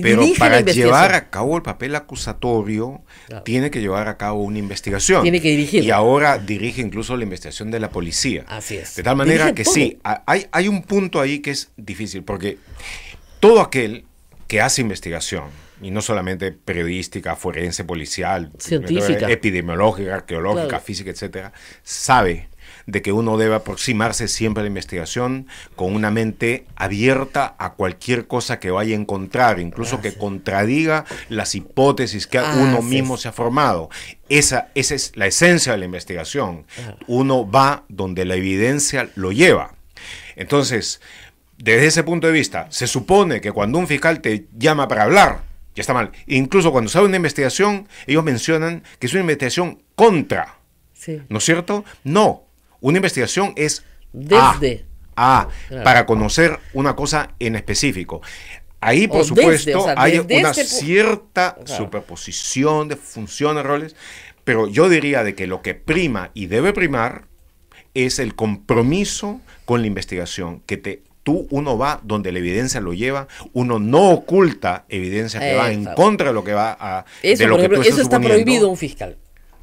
S2: pero para llevar a
S3: cabo el papel acusatorio, tiene que llevar a cabo una investigación. Tiene que dirigir. Y ahora dirige incluso la investigación de la policía.
S4: Así es. De tal manera que sí,
S3: hay, hay un punto ahí que es difícil, porque todo aquel que hace investigación, y no solamente periodística, forense, policial,
S2: científica,
S3: epidemiológica, arqueológica, física, etcétera, sabe de que uno debe aproximarse siempre a la investigación con una mente abierta a cualquier cosa que vaya a encontrar, incluso que contradiga las hipótesis que ah, uno mismo se ha formado. Esa, esa es la esencia de la investigación. Ah. Uno va donde la evidencia lo lleva. Entonces, desde ese punto de vista, se supone que cuando un fiscal te llama para hablar, ya está mal. Incluso cuando sale una investigación, ellos mencionan que es una investigación contra. ¿No es cierto? No, una investigación es desde. A, para conocer una cosa en específico. Ahí, por supuesto, hay una este cierta superposición de funciones, roles, pero yo diría de que lo que prima y debe primar es el compromiso con la investigación, que te tú uno va donde la evidencia lo lleva, uno no oculta evidencia que va en contra de lo que va a lo eso está prohibido
S2: un fiscal.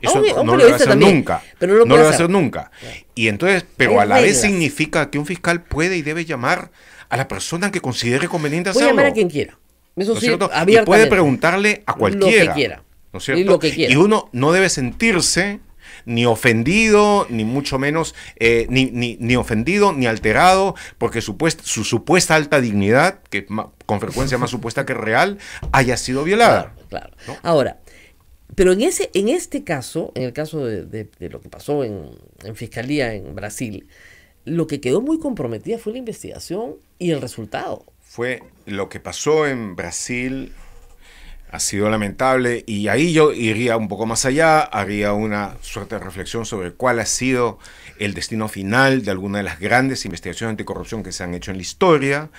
S2: Ah, Eso no lo va a hacer nunca. Pero no lo, va a hacer
S3: nunca. Y entonces, pero a la vez significa que un fiscal puede y debe llamar a la persona que considere conveniente hacerlo. Puede llamar a quien
S2: quiera. y puede preguntarle a cualquiera. quiera. cierto? Y, que
S3: uno no debe sentirse ni ofendido, ni mucho menos, eh, ni, ni, ofendido, ni alterado, porque su supuesta alta dignidad, que
S2: con frecuencia más supuesta que real, haya sido violada. Claro, claro. Ahora, pero en, ese, en este caso, en el caso de, de, lo que pasó en, en, Fiscalía en Brasil, lo que quedó muy comprometida fue la investigación y el resultado.
S3: Fue lo que pasó en Brasil ha sido lamentable y ahí yo iría un poco más allá, haría una suerte de reflexión sobre cuál ha sido el destino final de alguna de las grandes investigaciones anticorrupción que se han hecho en la historia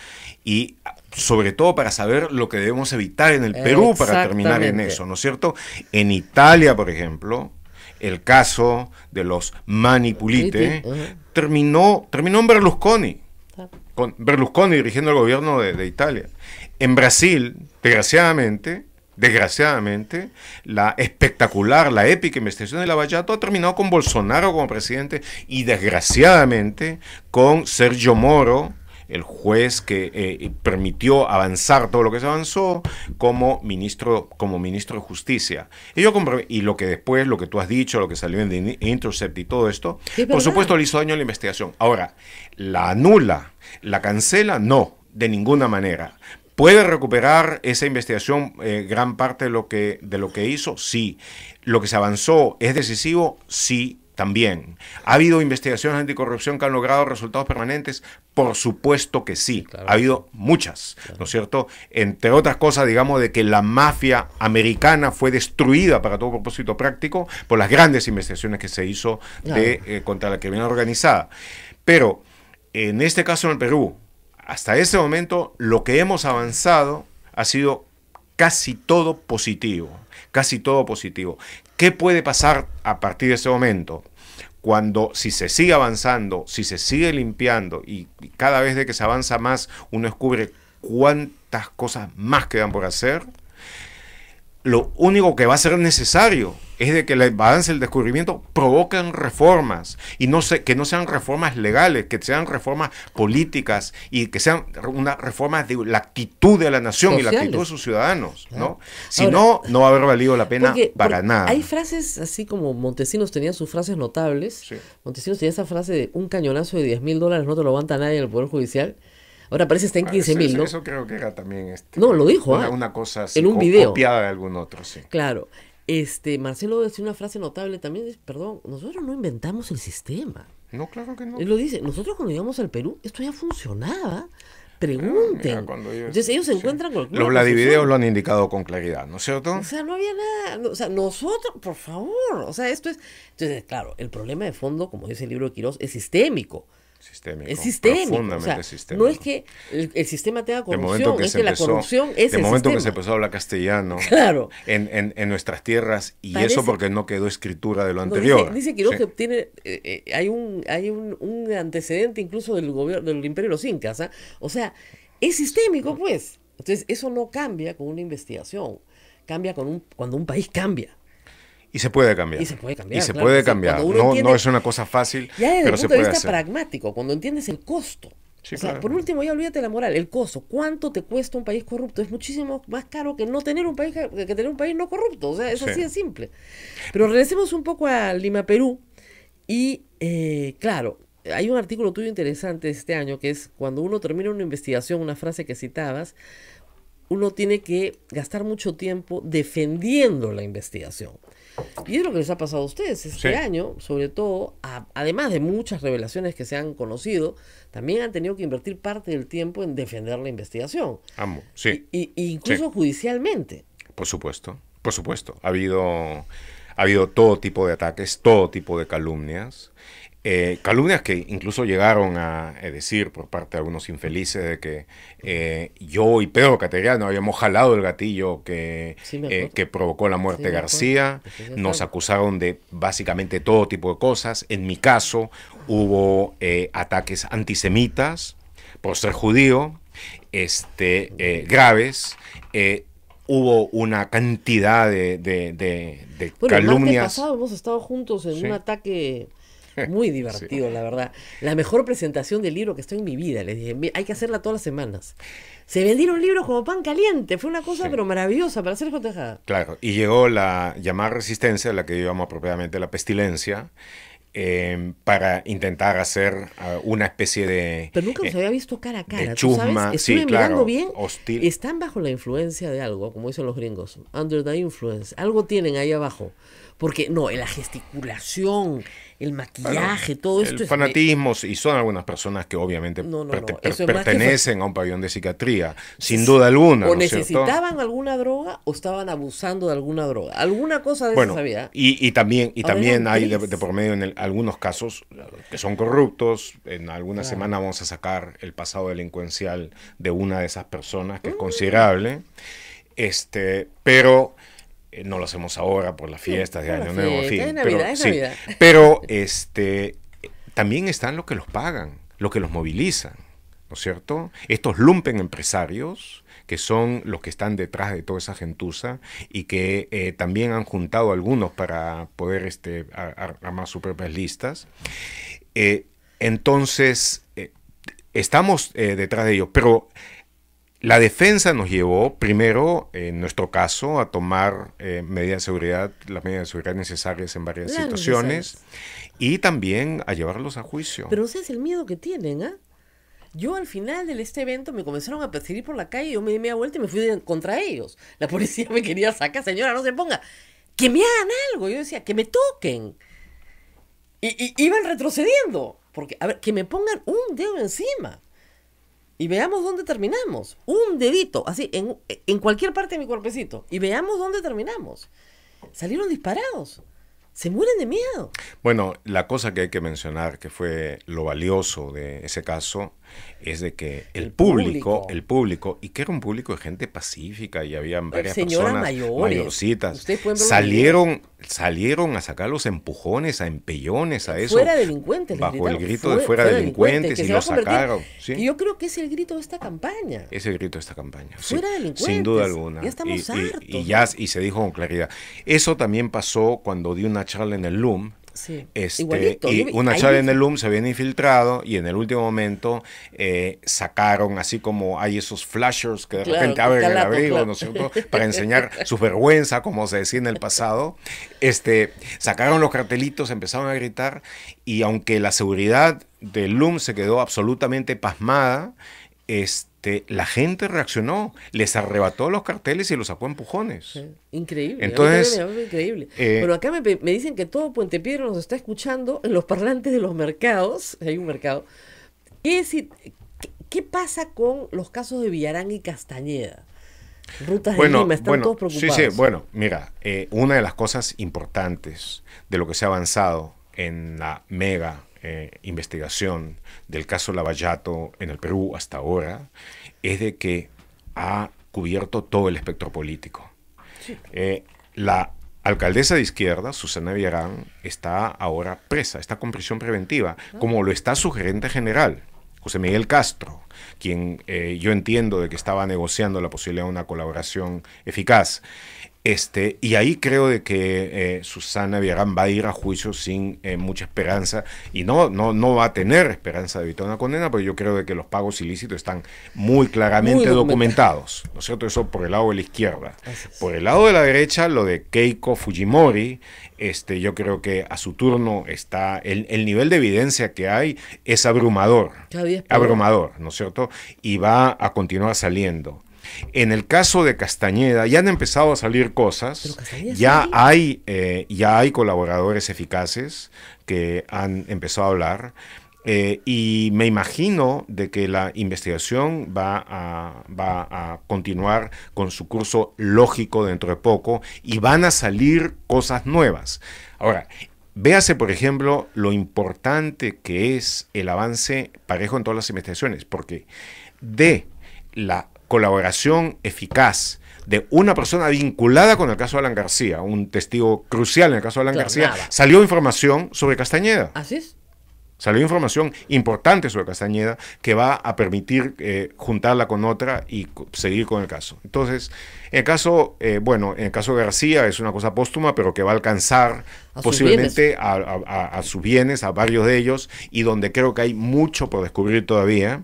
S3: y sobre todo para saber lo que debemos evitar en el Perú para terminar en eso, ¿no es cierto? En Italia, por ejemplo, el caso de los manipulite terminó, terminó en Berlusconi con Berlusconi dirigiendo el gobierno de, Italia. En Brasil, desgraciadamente, Desgraciadamente, la espectacular, la épica investigación de Lavallato ha terminado con Bolsonaro como presidente y desgraciadamente con Sergio Moro, el juez que eh, permitió avanzar todo lo que se avanzó como ministro, como ministro de justicia. Y, yo y lo que después, lo que tú has dicho, lo que salió en The Intercept y todo esto, por supuesto le hizo daño a la investigación. Ahora, ¿la anula? ¿La cancela? No, de ninguna manera. ¿Puede recuperar esa investigación eh, gran parte de lo, que, de lo que hizo? Sí. ¿Lo que se avanzó es decisivo? Sí, también. ¿Ha habido investigaciones anticorrupción que han logrado resultados permanentes? Por supuesto que sí. Ha habido muchas, ¿no es cierto? Entre otras cosas, digamos, de que la mafia americana fue destruida para todo propósito práctico por las grandes investigaciones que se hizo de, eh, contra la criminalidad organizada. Pero en este caso en el Perú, hasta ese momento lo que hemos avanzado ha sido casi todo positivo, casi todo positivo. ¿Qué puede pasar a partir de ese momento? Cuando si se sigue avanzando, si se sigue limpiando y, cada vez de que se avanza más uno descubre cuántas cosas más quedan por hacer, lo único que va a ser necesario es de que el avance el descubrimiento provoquen reformas y no se, que no sean reformas legales, que sean reformas políticas y que sean una reformas de la actitud de la nación y la actitud de sus ciudadanos, ¿no? Si no, no va a haber valido la pena para nada. Hay
S2: frases así como Montesinos tenía sus frases notables. Montesinos tenía esa frase de un cañonazo de 10 mil dólares no te lo aguanta nadie en el Poder Judicial. Ahora parece que está en 15 mil, ¿no? Eso
S3: creo que era también este, No, lo dijo. ¿ah? cosa en un video. copiada de algún otro, sí.
S2: Claro. Este, Marcelo decía una frase notable también, dice, perdón, nosotros no inventamos el sistema. No, claro que no. Él lo dice, nosotros cuando llegamos al Perú, esto ya funcionaba pregunten. Ah, entonces ellos se encuentran con Los Vladivideos lo han
S3: indicado con claridad, ¿no es cierto? O
S2: sea, no había nada. o sea, nosotros, por favor. O sea, esto es. Entonces, claro, el problema de fondo, como dice el libro de Quirós, es sistémico. Sistémico, es sistémico. O sistémico. No es que el, sistema tenga corrupción, es que la corrupción es De momento que se
S3: empezó a hablar castellano claro. en, nuestras tierras, y eso porque no quedó escritura de lo anterior. dice, que no que
S2: tiene, hay, un, hay un, antecedente incluso del, gobierno, del imperio de los incas. ¿ah? O sea, es sistémico, pues. Entonces, eso no cambia con una investigación. Cambia con un, cuando un país cambia.
S3: Y se puede cambiar. Y se puede cambiar. Y se puede cambiar. No, es una cosa fácil. Ya desde pero el punto se puede de vista
S2: pragmático, cuando entiendes el costo. por último, ya olvídate de la moral, el costo. ¿Cuánto te cuesta un país corrupto? Es muchísimo más caro que no tener un país que tener un país no corrupto. O sea, es así de simple. Pero regresemos un poco a Lima, Perú. Y eh, claro, hay un artículo tuyo interesante este año que es cuando uno termina una investigación, una frase que citabas, uno tiene que gastar mucho tiempo defendiendo la investigación. Y es lo que les ha pasado a ustedes este año, sobre todo, además de muchas revelaciones que se han conocido, también han tenido que invertir parte del tiempo en defender la investigación.
S3: sí. Y, incluso
S2: judicialmente.
S3: Por supuesto, por supuesto. Ha habido, ha habido todo tipo de ataques, todo tipo de calumnias. Eh, calumnias que incluso llegaron a eh, decir por parte de algunos infelices de que eh, yo y Pedro Cateriano habíamos jalado el gatillo que, que provocó la muerte de García, nos acusaron de básicamente todo tipo de cosas, en mi caso hubo ataques antisemitas por ser judío, este, graves, hubo una cantidad de, calumnias. El martes pasado
S2: hemos estado juntos en un ataque muy divertido, la verdad. La mejor presentación del libro que estoy en mi vida. Les dije, hay que hacerla todas las semanas. Se vendieron libros como pan caliente. Fue una cosa, pero maravillosa para ser cotejada.
S3: Claro, y llegó la llamada resistencia, la que llamamos apropiadamente la pestilencia. Em, para intentar hacer ah, una especie de.
S2: Pero nunca se eh, había visto cara a cara. chusma, sí, claro. hostil. Están bajo la influencia de algo, como dicen los gringos. Under the influence. Algo tienen ahí abajo. Porque, no, la gesticulación, el maquillaje, todo esto. El fanatismo,
S3: y son algunas personas que obviamente pertenecen a un pabellón de psiquiatría, sin duda alguna. O necesitaban
S2: alguna droga o estaban abusando de alguna droga, alguna cosa de esa vida.
S3: Y, y también, y también hay de, por medio en algunos casos eh, que son corruptos. En alguna semana vamos a sacar el pasado delincuencial de una de esas personas, que es mm. considerable. Este, pero eh, no lo hacemos ahora por las fiestas de Año Nuevo, pero, pero este, también están los que los pagan, los que los movilizan, ¿no es cierto? Estos lumpen empresarios que son los que están detrás de toda esa gentuza y que eh, también han juntado algunos para poder este, armar sus propias listas. Eh, entonces, estamos detrás de ellos, pero la defensa nos llevó, primero, en nuestro caso, a tomar eh, medidas de seguridad, las medidas de seguridad necesarias en varias situaciones y también a llevarlos a juicio. Pero
S2: ese es el miedo que tienen, ¿ah? Yo al final de este evento me comenzaron a perseguir por la calle, yo me di media vuelta y me fui contra ellos. La policía me quería sacar, señora, no se ponga. Que me hagan algo. Yo decía, que me toquen. Y, y iban retrocediendo. Porque, a ver, que me pongan un dedo encima y veamos dónde terminamos. Un dedito, así, en, en, cualquier parte de mi cuerpecito. Y veamos dónde terminamos. Salieron disparados. Se mueren de miedo.
S3: Bueno, la cosa que hay que mencionar, que fue lo valioso de ese caso, es de que el, público, el público, y que era un público de gente pacífica y había varias personas mayores, mayorcitas, salieron, salieron a sacar los empujones, a empellones, a eso. Bajo el grito de fuera, delincuentes, y lo sacaron. Y
S2: yo creo que es el grito de esta campaña.
S3: Ese grito de esta campaña. Fuera delincuentes. Sin duda alguna. estamos y, ya, y se dijo con claridad. Eso también pasó cuando di una charla en el LUM este, y una charla en el loom se había infiltrado y en el último momento eh, sacaron, así como hay esos flashers que de repente abren el abrigo, ¿no es cierto? Para enseñar su vergüenza, como se decía en el pasado. Este, sacaron los cartelitos, empezaron a gritar y aunque la seguridad del loom se quedó absolutamente pasmada, este, la gente reaccionó, les arrebató los carteles y los sacó empujones.
S2: Increíble. Entonces, increíble. Pero eh, acá me, dicen que todo Puente Piedra nos está escuchando en los parlantes de los mercados. Hay un mercado. ¿Qué, pasa con los casos de Villarán y Castañeda? Rutas bueno, de Lima, están todos preocupados. Sí, sí,
S3: bueno, mira, eh, una de las cosas importantes de lo que se ha avanzado en la mega eh, investigación del caso Lavallato en el Perú hasta ahora es de que ha cubierto todo el espectro político. Eh, la alcaldesa de izquierda, Susana Villarán, está ahora presa, está con prisión preventiva, ah. como lo está su gerente general, José Miguel Castro, quien eh, yo entiendo de que estaba negociando la posibilidad de una colaboración eficaz. Este, y ahí creo de que eh, Susana Villarán va a ir a juicio sin eh, mucha esperanza y no, no, no va a tener esperanza de evitar una condena, pero yo creo de que los pagos ilícitos están muy claramente documentados. ¿No es cierto? Eso por el lado de la izquierda. Por el lado de la derecha, lo de Keiko Fujimori, este, yo creo que a su turno está el, el nivel de evidencia que hay es abrumador.
S4: Abrumador,
S3: ¿no es cierto? Y va a continuar saliendo. En el caso de Castañeda ya han empezado a salir cosas, ya hay, eh, ya hay colaboradores eficaces que han empezado a hablar. Eh, y me imagino de que la investigación va a, va a continuar con su curso lógico dentro de poco y van a salir cosas nuevas. Ahora, Véase, por ejemplo, lo importante que es el avance parejo en todas las investigaciones, porque de la colaboración eficaz de una persona vinculada con el caso de Alan García, un testigo crucial en el caso de Alan García, salió información sobre Castañeda. Así es. Salió información importante sobre Castañeda que va a permitir eh, juntarla con otra y seguir con el caso. Entonces, en el caso, eh, bueno, en el caso García es una cosa póstuma, pero que va a alcanzar posiblemente a, a sus bienes, a varios de ellos, y donde creo que hay mucho por descubrir todavía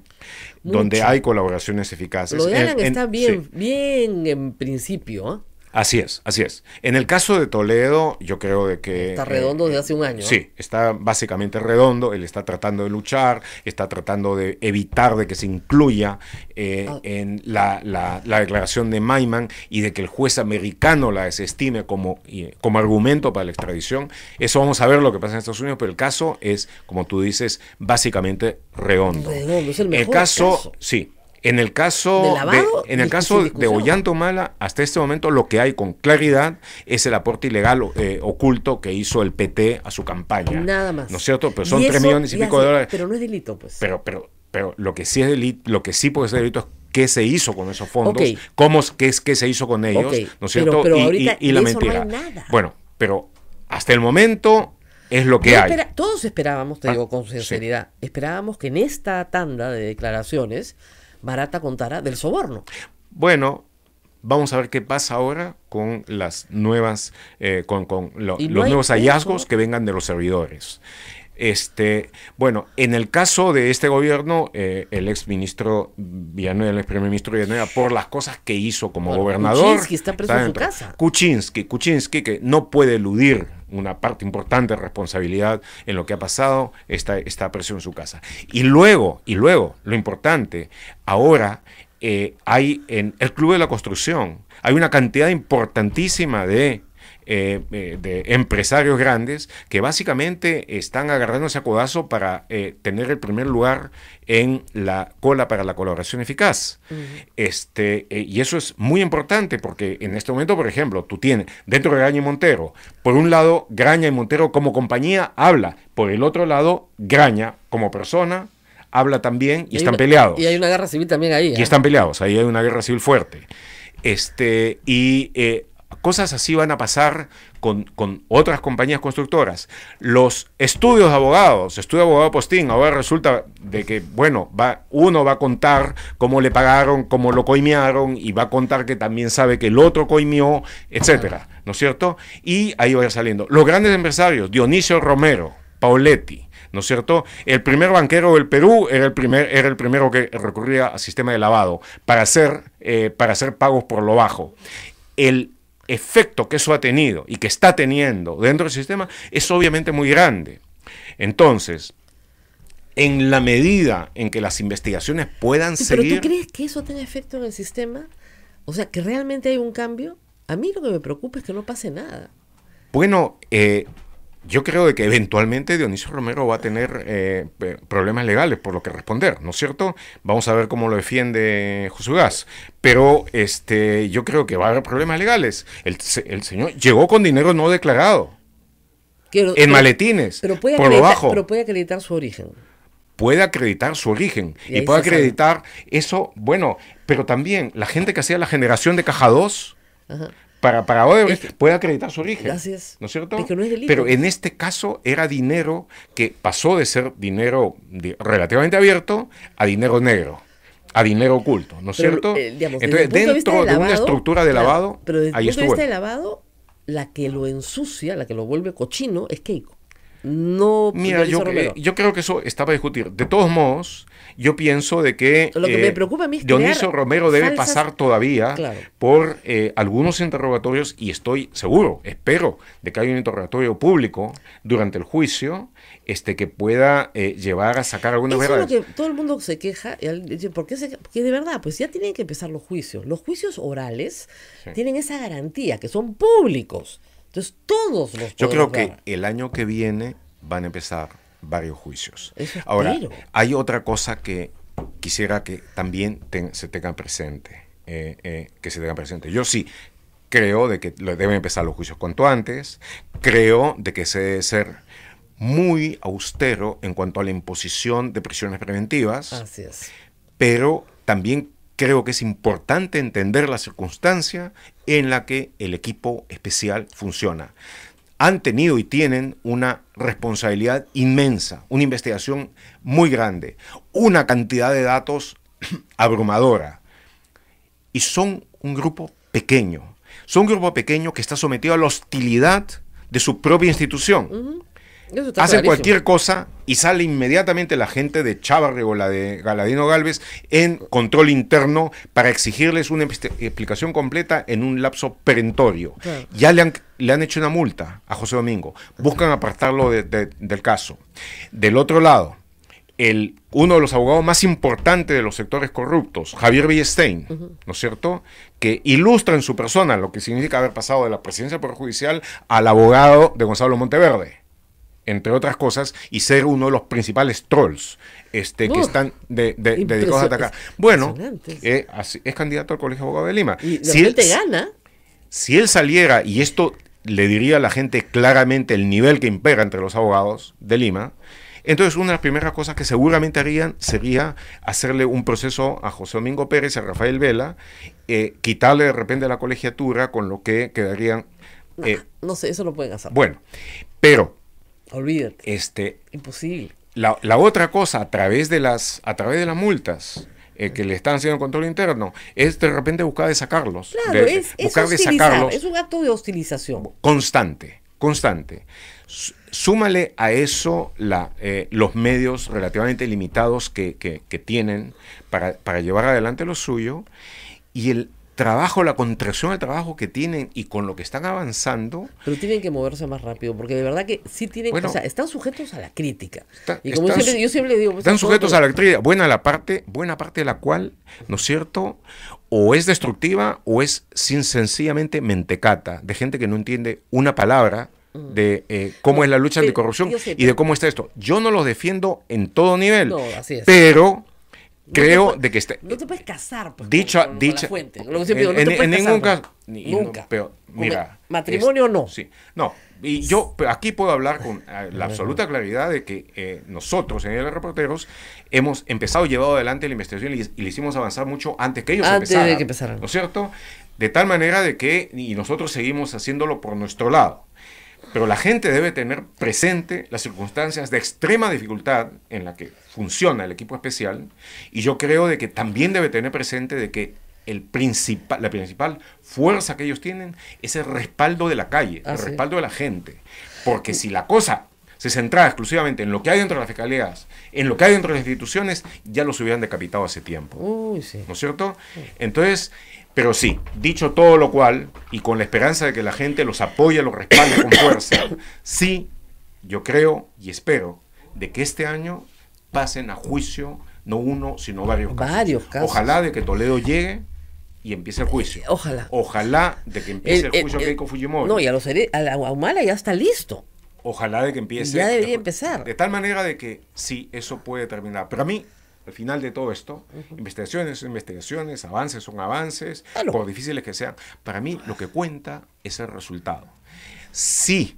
S3: donde hay colaboraciones eficaces. Lo de Alan está bien, bien en principio. ¿ah? Así es, así es. En el caso de Toledo, yo creo de que... Está eh, redondo desde
S2: hace un año. ¿eh? Sí,
S3: está básicamente redondo, él está tratando de luchar, está tratando de evitar de que se incluya eh, ah. en la, declaración de Maiman y de que el juez americano la desestime como, como argumento para la extradición. Eso vamos a ver lo que pasa en Estados Unidos, pero el caso es, como tú dices, básicamente redondo.
S2: redondo es el, mejor caso,
S3: sí, en el caso, de, en el caso de Mala hasta este momento lo que hay con claridad es el aporte ilegal eh, oculto que hizo el PT a su campaña.
S2: Nada más. ¿No es
S3: cierto? Pero son tres millones y pico de dólares.
S2: Pero no es delito, pues.
S3: Pero, pero, pero lo que sí es delito, lo que sí puede ser delito es qué se hizo con esos fondos, cómo qué, qué se hizo con ellos, ¿no es cierto? y, la mentira. No hay nada. Bueno, pero hasta el momento es lo que hay.
S2: todos esperábamos, te ah, digo con sinceridad, esperábamos que en esta tanda de declaraciones Barata contara del soborno. Bueno,
S3: Vamos a ver qué pasa ahora con las nuevas, eh, con, los nuevos hallazgos que vengan de los servidores. Este, bueno, en el caso de este gobierno, eh, el ex ministro Villanueva, el ex primer ministro Villanueva, por las cosas que hizo como gobernador. Kuczynski está preso en su casa. Kuczynski, Kuczynski, que no puede eludir una parte importante de responsabilidad en lo que ha pasado esta, esta presión en su casa. Y luego, y luego, lo importante, ahora eh, hay en el Club de la Construcción, hay una cantidad importantísima de eh, eh, de empresarios grandes que básicamente están agarrándose a codazo para eh, tener el primer lugar en la cola para la colaboración eficaz. este, y eso es muy importante porque en este momento, por ejemplo, tú tienes dentro de Graña y Montero, por un lado, Graña y Montero como compañía habla, por el otro lado, Graña como persona, habla también y, están peleados. Y
S2: hay una guerra civil también ahí. Y están
S3: peleados, ahí hay una guerra civil fuerte. Este, y Cosas así van a pasar con, otras compañías constructoras. Los estudios de abogados, estudio de abogado postín, ahora resulta de que, bueno, uno va a contar cómo le pagaron, cómo lo coimearon, y va a contar que también sabe que el otro coimió, etcétera, ¿no es cierto? Y ahí va saliendo. Los grandes empresarios, Dionisio Romero, Pauletti, ¿no es cierto? El primer banquero del Perú era el, primer, era el primero que recurría al sistema de lavado para hacer, eh, para hacer pagos por lo bajo. El efecto que eso ha tenido y que está teniendo dentro del sistema es obviamente muy grande. Entonces, en la medida en que las investigaciones puedan seguir... ¿Pero tú
S2: crees que eso tenga efecto en el sistema? O sea, que realmente hay un cambio. A mí lo que me preocupa es que no pase nada.
S3: Bueno, eh, yo creo que eventualmente Dionisio Romero va a tener eh, problemas legales por lo que responder, ¿no es cierto? Vamos a ver cómo lo defiende José Gas. Pero este, yo creo que va a haber problemas legales. El, señor llegó con dinero no declarado.
S2: en maletines. Pero puede, bajo. pero puede acreditar su origen.
S3: Puede acreditar su origen. Y, puede acreditar eso. Bueno, pero también la gente que hacía la generación de Caja 2. Ajá para, para puede acreditar su origen. ¿No es cierto? Pero en este caso era dinero que pasó de ser dinero relativamente abierto a dinero negro a dinero oculto, ¿no es cierto? Eh, Entonces, dentro de, una estructura de lavado,
S2: pero desde el punto de vista de lavado, la que lo ensucia, la que lo vuelve cochino, es Keiko. No. Mira, yo, eh, yo creo que eso está para discutir. De todos
S3: modos, yo pienso de que, Lo me eh, preocupa Romero debe pasar todavía por eh, algunos interrogatorios y estoy seguro, espero, de que haya un interrogatorio público durante el juicio este, que pueda eh, llevar a sacar alguna verdad. Es que
S2: todo el mundo se queja, ¿por qué porque de verdad, pues ya tienen que empezar los juicios. Los juicios orales tienen esa garantía, que son públicos. Entonces todos los... Yo creo que
S3: el año que viene van a empezar varios juicios. Ahora, hay otra cosa que quisiera que también se tengan presente, eh, eh, que se presente. Yo sí creo de que deben empezar los juicios cuanto antes, creo de que se debe ser muy austero en cuanto a la imposición de prisiones preventivas. Pero también creo que es importante entender la circunstancia en la que el equipo especial funciona han tenido y tienen una responsabilidad inmensa, una investigación muy grande, una cantidad de datos abrumadora. Y son un grupo pequeño, son un grupo pequeño que está sometido a la hostilidad de su propia institución.
S2: Hacen cualquier
S3: cosa y sale inmediatamente la gente de Chávarri o la de Galadino Galvez en control interno para exigirles una explicación completa en un lapso perentorio. Ya le han, le han hecho una multa a José Domingo. Buscan apartarlo del caso. Del otro lado, el, uno de los abogados más importantes de los sectores corruptos, Javier Villestein, ¿no es cierto? Que ilustra en su persona lo que significa haber pasado de la presidencia perjudicial Judicial al abogado de Gonzalo Monteverde entre otras cosas, y ser uno de los principales trolls este, que están dedicados a atacar. Bueno, eh, es candidato al Colegio Abogado de Lima. si él te gana. Si él saliera, y esto le diría a la gente claramente el nivel que impera entre los abogados de Lima, entonces, una de las primeras cosas que seguramente harían sería hacerle un proceso a José Domingo Pérez, a Rafael Vela, eh, quitarle de repente la colegiatura, con lo que quedarían. no, eh,
S2: no sé, eso lo pueden hacer. Bueno,
S3: pero Olvídate. Este, Imposible. La, otra cosa, a través de las, a través de las multas, eh, que le están haciendo el control interno, es de repente buscar de sacarlos. Claro, es, Es
S2: un acto de hostilización.
S3: Constante, constante. Súmale a eso eh, los medios relativamente limitados que, tienen para, para, llevar adelante lo suyo y el, trabajo, la contracción de trabajo que tienen y con lo que están avanzando. Pero tienen que moverse más rápido, porque de
S2: verdad que sí tienen, o sea, están sujetos a la
S3: crítica. y como están, siempre, yo
S2: siempre digo, pues, están sujetos a la
S3: crítica, buena la parte, buena parte de la cual, ¿no es cierto? O es destructiva o es sin sencillamente mentecata, de gente que no entiende una palabra mm. de eh, cómo es la lucha anticorrupción y de cómo está esto. Yo no los defiendo en todo nivel, no, así pero creo de que esté.
S2: te puedes casar pues,
S3: dicho, dicho, en, ningún caso. nunca. mira, matrimonio este, no. Sí. No. Y yo aquí puedo hablar con la absoluta claridad de que eh, nosotros en el Reporteros hemos empezado, llevado adelante la investigación y, le hicimos avanzar mucho antes que ellos antes De que empezaran. ¿No es cierto? De tal manera de que y nosotros seguimos haciéndolo por nuestro lado. Pero la gente debe tener presente las circunstancias de extrema dificultad en la que funciona el equipo especial y yo creo de que también debe tener presente de que el principal, la principal fuerza que ellos tienen es el respaldo de la calle, el ah, respaldo de la gente. Porque si la cosa se centraba exclusivamente en lo que hay dentro de las fiscalías, en lo que hay dentro de las instituciones, ya los hubieran decapitado hace tiempo. ¿No es cierto? Entonces, pero sí, dicho todo lo cual, y con la esperanza de que la gente los apoye, los respalde con fuerza, sí, yo creo y espero de que este año pasen a juicio no uno, sino varios casos. Varios casos. Ojalá de que Toledo llegue y empiece el juicio. Eh, ojalá. Ojalá de que empiece eh, el, eh, juicio Fujimori. No, y a,
S2: la ya está listo.
S3: Ojalá de que empiece. Ya debería empezar. De tal manera de que sí, eso puede terminar. Pero a mí al final de todo esto, investigaciones son investigaciones, avances son avances, ah, por difíciles que sean. Para mí lo que cuenta es el resultado. Sí,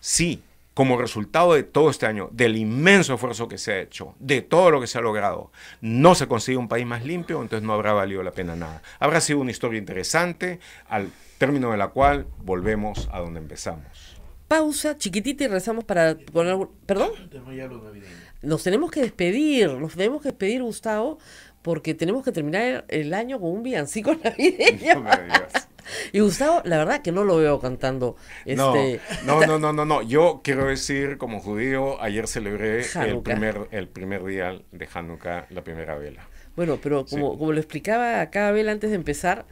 S3: sí, como resultado de todo este año, del inmenso esfuerzo que se ha hecho, de todo lo que se ha logrado, no se consigue un país más limpio, entonces no habrá valido la pena nada. Habrá sido una historia interesante, al término de la cual volvemos a donde empezamos.
S2: Pausa chiquitita y rezamos para poner... ¿Perdón? nos tenemos que despedir, nos tenemos que despedir, Gustavo, porque tenemos que terminar el año con un villancico navideño. y Gustavo, la verdad que no lo veo cantando. No, este, no, no,
S3: no, no, Yo quiero decir, como judío, ayer celebré el primer, el primer día de Hanukkah, la primera vela.
S2: Bueno, pero como, como lo explicaba acá vela antes de empezar,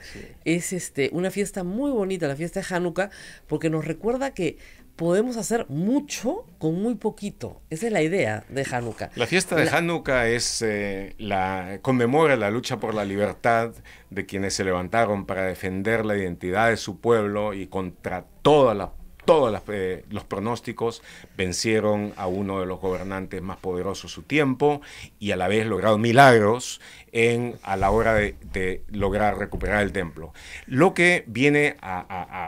S2: es este una fiesta muy bonita, la fiesta de Hanukkah, porque nos recuerda que podemos hacer mucho con muy poquito. Esa es la idea de Hanukkah. La fiesta de
S1: Hanukkah
S3: es eh, la conmemora la lucha por la libertad de quienes se levantaron para defender la identidad de su pueblo y contra todas las todos eh, los pronósticos, vencieron a uno de los gobernantes más poderosos de su tiempo y a la vez lograron milagros en, a la hora de, lograr recuperar el templo. Lo que viene a,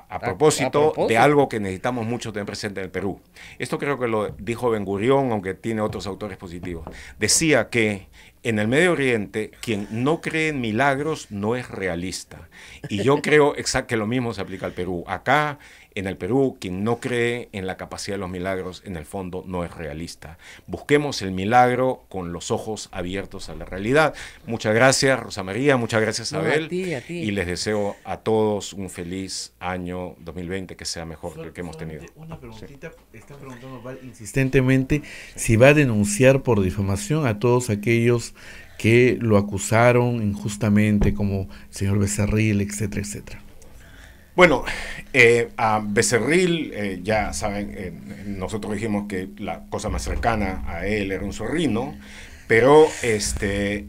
S3: ah, propósito de algo que necesitamos mucho tener presente en el Perú. Esto creo que lo dijo Ben Gurión, aunque tiene otros autores positivos. Decía que en el Medio Oriente, quien no cree en milagros no es realista. Y yo creo que lo mismo se aplica al Perú. Acá en el Perú, quien no cree en la capacidad de los milagros, en el fondo no es realista. Busquemos el milagro con los ojos abiertos a la realidad. Muchas gracias, Rosa María, muchas gracias, Abel. Y les deseo a todos un feliz año 2020, que sea mejor que el que hemos tenido. Una ah, preguntita, está
S1: preguntando Val insistentemente si va a denunciar por difamación a todos aquellos que lo acusaron injustamente, como el señor Becerril, etcétera, etcétera.
S3: Bueno, eh, a Becerril, eh, ya saben, eh, nosotros dijimos que la cosa más cercana a él era un zorrino, pero este,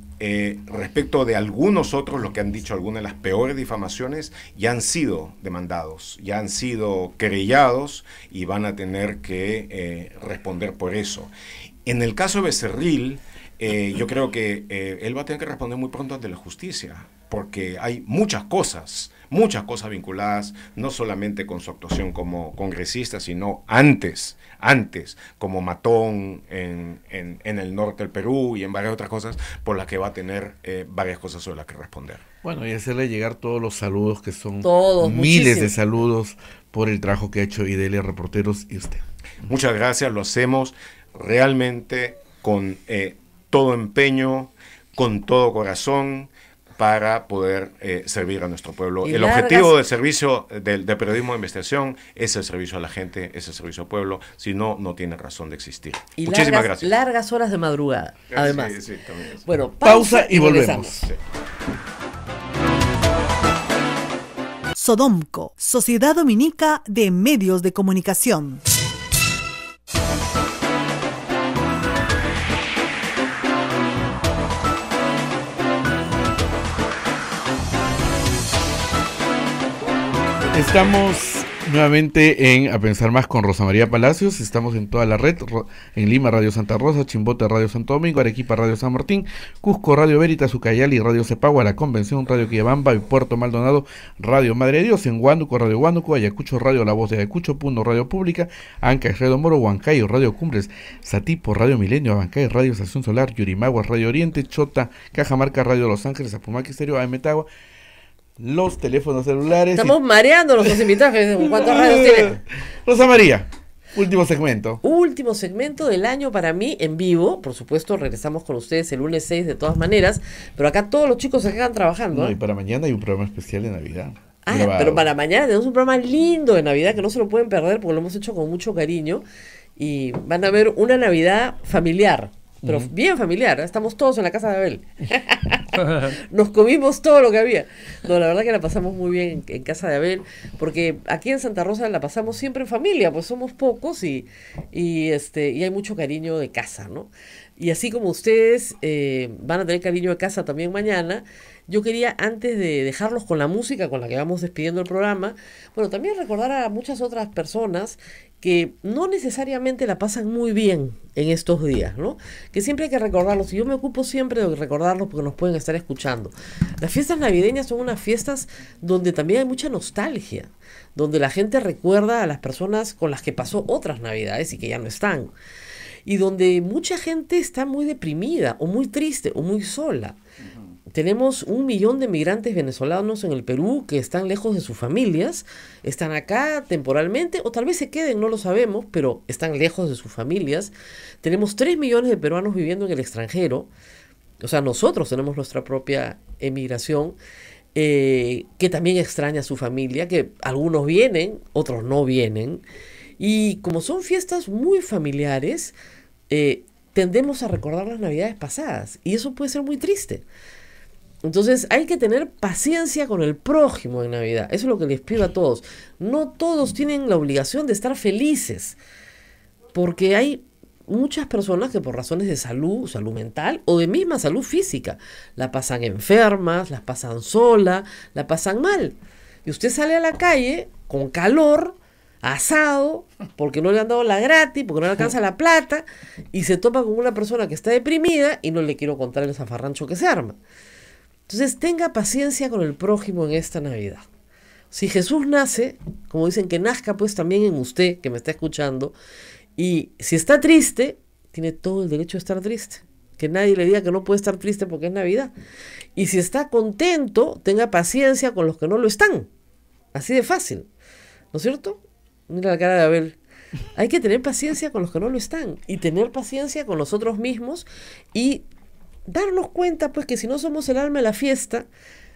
S3: respecto de algunos otros, los que han dicho algunas de las peores difamaciones, ya han sido demandados, ya han sido querellados y van a tener que responder por eso. En el caso de Becerril, yo creo que él va a tener que responder muy pronto ante la justicia, porque hay muchas cosas muchas cosas vinculadas no solamente con su actuación como congresista, sino antes, antes, como matón en, en, el norte del Perú y en varias otras cosas por las que va a tener eh, varias cosas sobre las que responder.
S1: Bueno, y hacerle llegar todos los saludos, que son miles de saludos por el trabajo que ha hecho IDL Reporteros y usted. Muchas
S3: gracias, lo hacemos realmente con eh, todo empeño, con todo corazón para poder eh, servir a nuestro pueblo. el objetivo del servicio del de periodismo de investigación es el servicio a la gente, es el servicio al pueblo, si no, no tiene razón de existir. Muchísimas gracias.
S2: Largas horas de madrugada, además. bueno, pausa, y, volvemos. Sodomco, Sociedad Dominica de Medios de Comunicación.
S1: Estamos nuevamente en A Pensar Más con Rosa María Palacios. Estamos en toda la red: en Lima Radio Santa Rosa, Chimbote Radio Santo Domingo, Arequipa Radio San Martín, Cusco Radio Veritas, Ucayali Radio Cepagua, La Convención Radio Quillabamba y Puerto Maldonado Radio Madre de Dios, en Huánuco Radio Huánuco, Ayacucho Radio La Voz de Ayacucho, Puno Radio Pública, Anca Radio Moro, Huancayo Radio Cumbres, Satipo Radio Milenio, Abancay Radio Estación Solar, Yurimagua Radio Oriente, Chota, Cajamarca Radio Los Ángeles, Apumac Estéreo, los teléfonos celulares.
S2: Estamos mareando los invitados. ¿eh? ¿Cuántos Rosa
S1: María. Último segmento.
S2: Último segmento del año para mí en vivo. Por supuesto, regresamos con ustedes el lunes 6 de todas maneras. Pero acá todos los chicos se quedan trabajando. No, y ¿eh? para mañana hay un programa especial de Navidad. Ah, pero para mañana tenemos un programa lindo de Navidad que no se lo pueden perder porque lo hemos hecho con mucho cariño. Y van a ver una Navidad familiar pero bien familiar, ¿eh? estamos todos en la casa de Abel. Nos comimos todo lo que había. No, la verdad que la pasamos muy bien en, casa de Abel, porque aquí en Santa Rosa la pasamos siempre en familia, pues somos pocos y, y, este, y hay mucho cariño de casa, ¿no? Y así como ustedes eh, van a tener cariño a casa también mañana, yo quería antes de dejarlos con la música con la que vamos despidiendo el programa, bueno, también recordar a muchas otras personas que no necesariamente la pasan muy bien en estos días, ¿no? Que siempre hay que recordarlos, y yo me ocupo siempre de recordarlos porque nos pueden estar escuchando. Las fiestas navideñas son unas fiestas donde también hay mucha nostalgia, donde la gente recuerda a las personas con las que pasó otras navidades y que ya no están y donde mucha gente está muy deprimida o muy triste o muy sola. Tenemos un millón de migrantes venezolanos en el Perú que están lejos de sus familias, están acá temporalmente o tal vez se queden, no lo sabemos, pero están lejos de sus familias. Tenemos tres millones de peruanos viviendo en el extranjero, o sea, nosotros tenemos nuestra propia emigración. Eh, que también extraña a su familia, que algunos vienen, otros no vienen. Y como son fiestas muy familiares, eh, tendemos a recordar las navidades pasadas y eso puede ser muy triste. Entonces hay que tener paciencia con el prójimo en Navidad. Eso es lo que les pido a todos. No todos tienen la obligación de estar felices. Porque hay muchas personas que por razones de salud, salud mental o de misma salud física, la pasan enfermas, las pasan sola, la pasan mal. Y usted sale a la calle con calor asado, porque no le han dado la gratis, porque no le alcanza la plata, y se topa con una persona que está deprimida y no le quiero contar el zafarrancho que se arma. Entonces tenga paciencia con el prójimo en esta Navidad. Si Jesús nace, como dicen que nazca pues también en usted que me está escuchando, y si está triste, tiene todo el derecho de estar triste. Que nadie le diga que no puede estar triste porque es Navidad. Y si está contento, tenga paciencia con los que no lo están. Así de fácil. ¿No es cierto? Mira la cara de Abel. Hay que tener paciencia con los que no lo están y tener paciencia con nosotros mismos y darnos cuenta pues que si no somos el alma de la fiesta,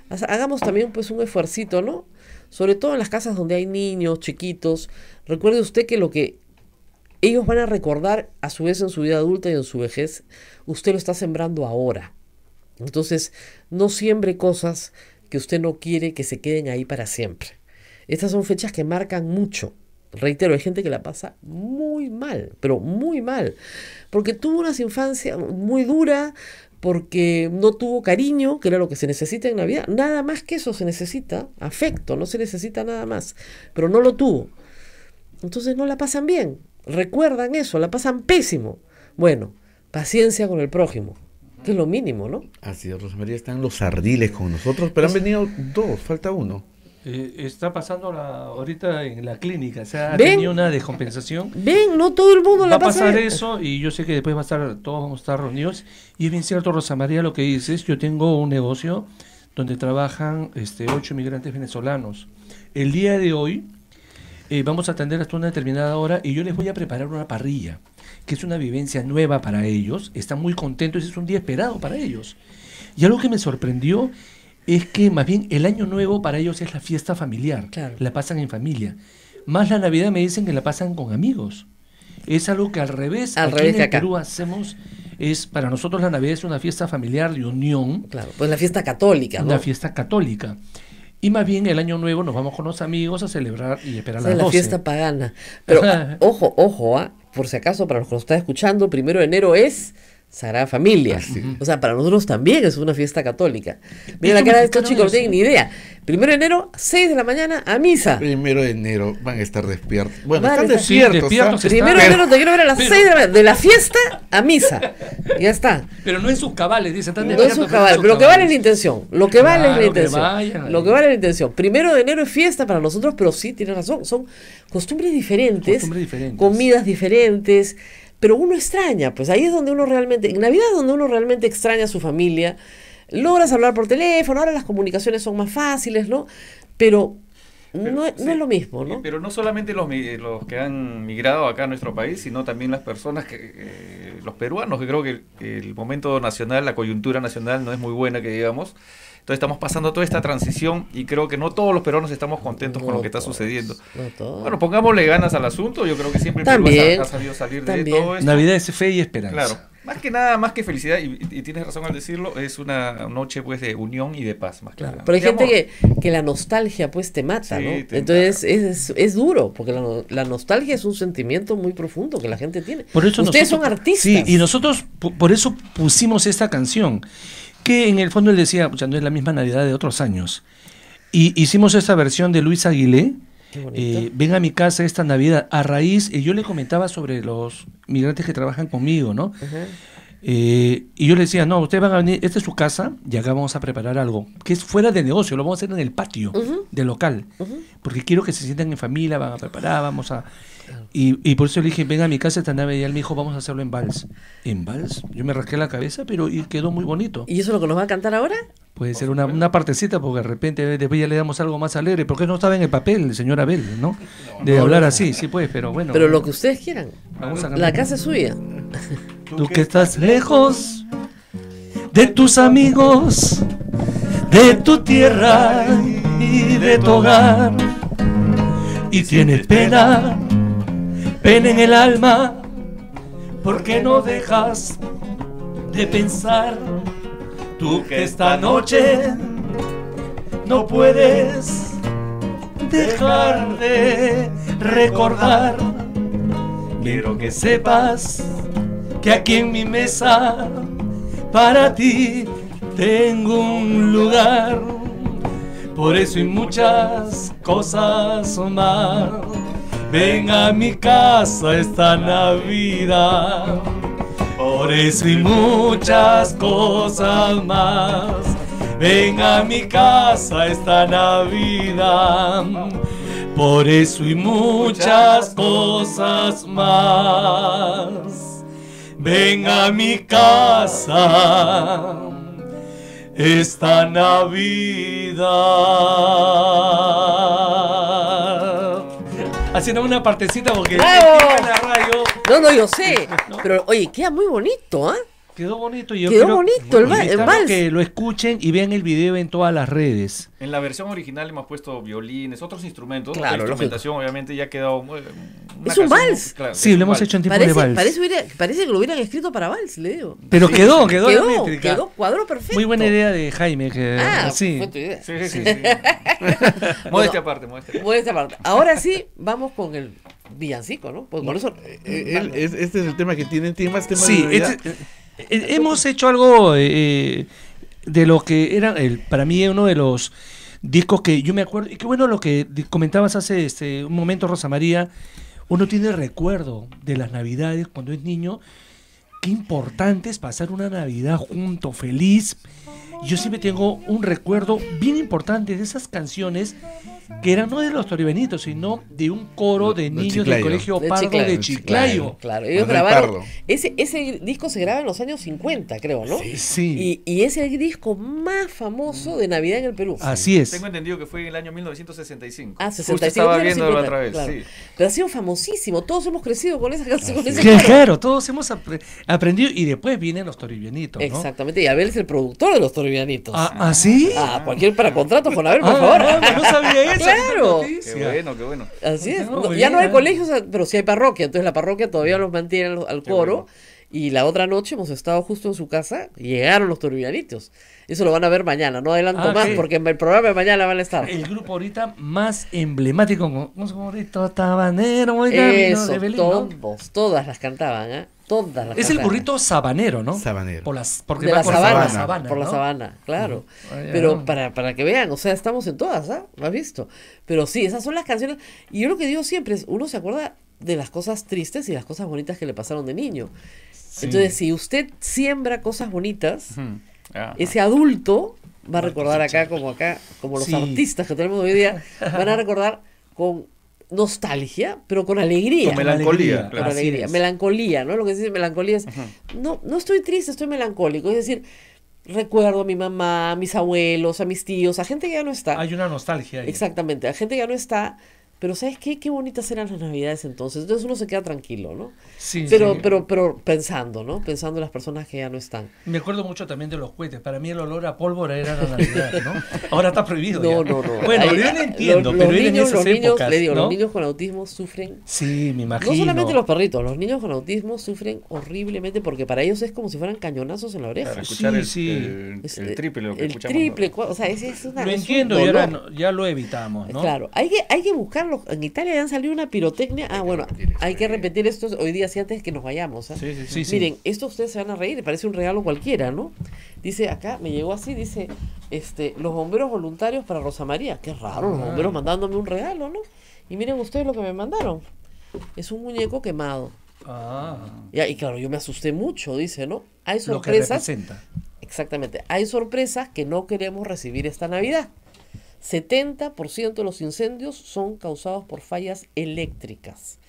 S2: hagamos también pues un esfuercito, ¿no? Sobre todo en las casas donde hay niños chiquitos. Recuerde usted que lo que ellos van a recordar a su vez en su vida adulta y en su vejez, usted lo está sembrando ahora. Entonces, no siembre cosas que usted no quiere que se queden ahí para siempre. Estas son fechas que marcan mucho. Reitero, hay gente que la pasa muy mal, pero muy mal, porque tuvo una infancia muy dura, porque no tuvo cariño, que era lo que se necesita en vida. Nada más que eso se necesita, afecto, no se necesita nada más, pero no lo tuvo. Entonces no la pasan bien, recuerdan eso, la pasan pésimo. Bueno, paciencia con el prójimo,
S1: que es lo mínimo, ¿no? Así es, María, están los ardiles con nosotros, pero han venido dos, falta uno.
S5: Eh, está pasando ahorita en la clínica, o sea, ha tenido
S1: una descompensación.
S2: Ven, no todo el mundo va la pasa. Va a pasar eso
S5: y yo sé que después va a estar, todos vamos a estar reunidos. Y es bien cierto, Rosa María, lo que dices, yo tengo un negocio donde trabajan este, ocho migrantes venezolanos. El día de hoy eh, vamos a atender hasta una determinada hora y yo les voy a preparar una parrilla, que es una vivencia nueva para ellos. Están muy contentos, es un día esperado para ellos. Y algo que me sorprendió es que más bien el año nuevo para ellos es la fiesta familiar, la pasan en familia. Más la Navidad me dicen que la pasan con amigos. Es algo que al revés, al revés en Perú hacemos es para nosotros la Navidad es una fiesta familiar de unión. Claro, pues la fiesta católica, ¿no? Una fiesta católica. Y más bien el año nuevo nos vamos con los amigos a celebrar y esperar la la fiesta
S2: pagana. Pero ojo, ojo, ah, por si acaso para los que nos están escuchando, primero de enero es Sagrada Familia. O sea, para nosotros también es una fiesta católica. Mira la cara de estos chicos, no tienen ni idea. Primero de enero, 6 de la mañana, a misa. Primero de enero van a estar despiertos. Bueno, están despiertos. ¿ah? Primero de enero te quiero ver a las seis 6 de la mañana, de la fiesta a misa. Ya está. Pero no en sus
S5: cabales, dice, están No en sus cabales, pero lo que vale
S2: es la intención. Lo que vale es la intención. lo que vale es la intención. Primero de enero es fiesta para nosotros, pero sí, tienes razón, son costumbres diferentes, costumbres diferentes. comidas diferentes. Pero uno extraña, pues ahí es donde uno realmente, en Navidad es donde uno realmente extraña a su familia. Logras hablar por teléfono, ahora las comunicaciones son más fáciles, ¿no? Pero no, es, lo mismo, ¿no?
S6: Pero no solamente los, los que han migrado acá a nuestro país, sino también las personas, que eh, los peruanos, que creo que el, el, momento nacional, la coyuntura nacional no es muy buena, que digamos, entonces estamos pasando toda esta transición y creo que no todos los peruanos estamos contentos con lo que está sucediendo. No bueno, pongámosle ganas al asunto, yo creo que siempre También. ha, sabido salir de todo esto. Navidad
S5: es fe y esperanza. Claro.
S6: Más que nada, más que felicidad, y, tienes razón al decirlo, es una noche pues de unión y de paz, más claro. Pero hay gente
S2: que, la nostalgia pues te mata, ¿no? Entonces es, duro, porque la, nostalgia es un sentimiento muy profundo que la gente tiene. Ustedes son artistas. Sí, y
S5: nosotros por eso pusimos esta canción que en el fondo él decía, sea, no es la misma Navidad de otros años. Y hicimos esta versión de Luis Aguilé, eh, ven a mi casa esta Navidad, a raíz, y yo le comentaba sobre los migrantes que trabajan conmigo, ¿no? Eh, y yo le decía, no, ustedes van a venir, esta es su casa y acá vamos a preparar algo, que es fuera de negocio, lo vamos a hacer en el patio del local, porque quiero que se sientan en familia, van a preparar, vamos a... Y, por eso le dije, venga a mi casa esta nave y él me dijo, vamos a hacerlo en vals. ¿En vals? Yo me rasqué la cabeza, pero quedó muy bonito.
S2: ¿Y eso es lo que nos va a cantar ahora?
S5: Puede ser una, partecita, porque de repente eh, después ya le damos algo más alegre, porque no estaba en el papel, señor Abel, ¿no? de hablar así, sí puede, pero bueno. Pero lo que
S2: ustedes quieran. Vamos a la casa es suya.
S5: Tú que estás lejos
S7: de tus amigos, de tu tierra y de tu hogar, y tienes pena Ven en el alma porque no dejas de pensar tú que esta noche no puedes dejar de recordar. Quiero que sepas que aquí en mi mesa para ti tengo un lugar. Por eso y muchas cosas más. Ven a mi casa esta Navidad. Por eso y muchas cosas más. Ven a mi casa esta Navidad. Por eso y muchas cosas más. Ven a mi casa esta Navidad haciendo una partecita porque No,
S2: no, yo sé. Pero oye, queda muy bonito, ¿ah? Quedó bonito. Quedó creo, bonito el, vals. Que
S5: lo escuchen y vean el video en todas las redes.
S6: En la versión original hemos puesto violines, otros instrumentos. Claro, la instrumentación obviamente ya ha quedado eh, Es un vals. sí, lo hemos hecho en tiempo de vals. Parece,
S2: parece, que lo hubieran escrito para vals, le digo. Pero quedó, quedó. Quedó, quedó cuadro perfecto. Muy buena idea de
S5: Jaime. ah, sí. Fue tu idea. Sí, sí, sí. sí.
S2: modestia aparte, modestia. aparte. Ahora sí, vamos con el villancico, ¿no? Pues eh, eh,
S1: este es el tema que tienen, Tiene más sí, eh, hemos hecho algo
S5: eh, eh, de lo que era, el, para mí, uno de los discos que yo me acuerdo, y qué bueno lo que comentabas hace este, un momento, Rosa María, uno tiene recuerdo de las navidades cuando es niño, qué importante es pasar una Navidad junto, feliz. Yo siempre tengo un recuerdo bien importante de esas canciones que era no de los toribenitos, sino de un coro de, niños del colegio de de
S2: Chiclayo. Claro, ellos grabaron. Ese, disco se graba en los años 50, creo, ¿no? Sí. Y, es el disco más famoso de Navidad en el Perú. Así es. Tengo
S6: entendido que fue en el año
S5: 1965.
S6: Ah, 65. Justo estaba viéndolo otra vez,
S2: Pero ha sido famosísimo. Todos hemos crecido
S5: con esa canción. Claro, todos hemos aprendido. Y después vienen los Toribenitos, ¿no? Exactamente. Y
S2: Abel es el productor de los Toribenitos ¿Ah, ¿ah sí? Ah, cualquier para contrato con Abel, por ah, favor. No, ah, no sabía Claro. Qué bueno, qué bueno. Así es. ya no hay colegios, pero sí hay parroquia. Entonces la parroquia todavía los mantiene al, coro. Y la otra noche hemos estado justo en su casa. Y llegaron los turbianitos. Eso lo van a ver mañana. No adelanto ah, más porque en el programa de mañana van a estar. El
S5: grupo ahorita más emblemático. como ahorita Tabanero, muy Eso, de
S2: todas las cantaban. ¿eh? Toda la es el burrito
S5: sabanero, ¿no? Por las, porque la, sabana, la sabana. Por la
S2: sabana, claro. Pero para, para que vean, o sea, estamos en todas, ¿ah? ¿Lo has visto? Pero sí, esas son las canciones. Y yo lo que digo siempre es, uno se acuerda de las cosas tristes y las cosas bonitas que le pasaron de niño. Entonces, si usted siembra cosas bonitas, ese adulto va a recordar acá como acá, como los artistas que tenemos hoy día, van a recordar con nostalgia, pero con alegría. Con melancolía. Con alegría. Melancolía, ¿no? Lo que se dice melancolía es, no, no estoy triste, estoy melancólico. Es decir, recuerdo a mi mamá, a mis abuelos, a mis tíos, a gente que ya no está. Hay una nostalgia. Ahí. Exactamente, a gente que ya no está pero ¿sabes qué? Qué bonitas eran las navidades entonces. Entonces uno se queda tranquilo, ¿no? Sí. Pero, pero, pero pensando, ¿no? Pensando en las personas que ya no están.
S5: Me acuerdo mucho también de los cohetes. Para mí el olor a pólvora era la Navidad, ¿no?
S2: Ahora está prohibido. No, ya. no, no. Bueno, yo no entiendo, pero los niños, en esas los niños, los niños con autismo sufren. Sí, me imagino. No solamente los perritos, los niños con autismo sufren horriblemente porque para ellos es como si fueran cañonazos en la oreja. escuchar el, triple el triple, o sea, es, es una. Lo entiendo, Ya, lo, evitamos, ¿no? Claro, hay que, hay que buscarlo en Italia han salido una pirotecnia. Ah, bueno, hay que repetir esto hoy día, sí, antes que nos vayamos. ¿ah? Miren, esto ustedes se van a reír, parece un regalo cualquiera, ¿no? Dice acá, me llegó así, dice, este, los bomberos voluntarios para Rosa María. Qué raro, los ah. bomberos mandándome un regalo, ¿no? Y miren ustedes lo que me mandaron. Es un muñeco quemado. Ah. Y, claro, yo me asusté mucho, dice, ¿no? Hay sorpresas. Exactamente. Hay sorpresas que no queremos recibir esta Navidad. 70% de los incendios son causados por fallas eléctricas.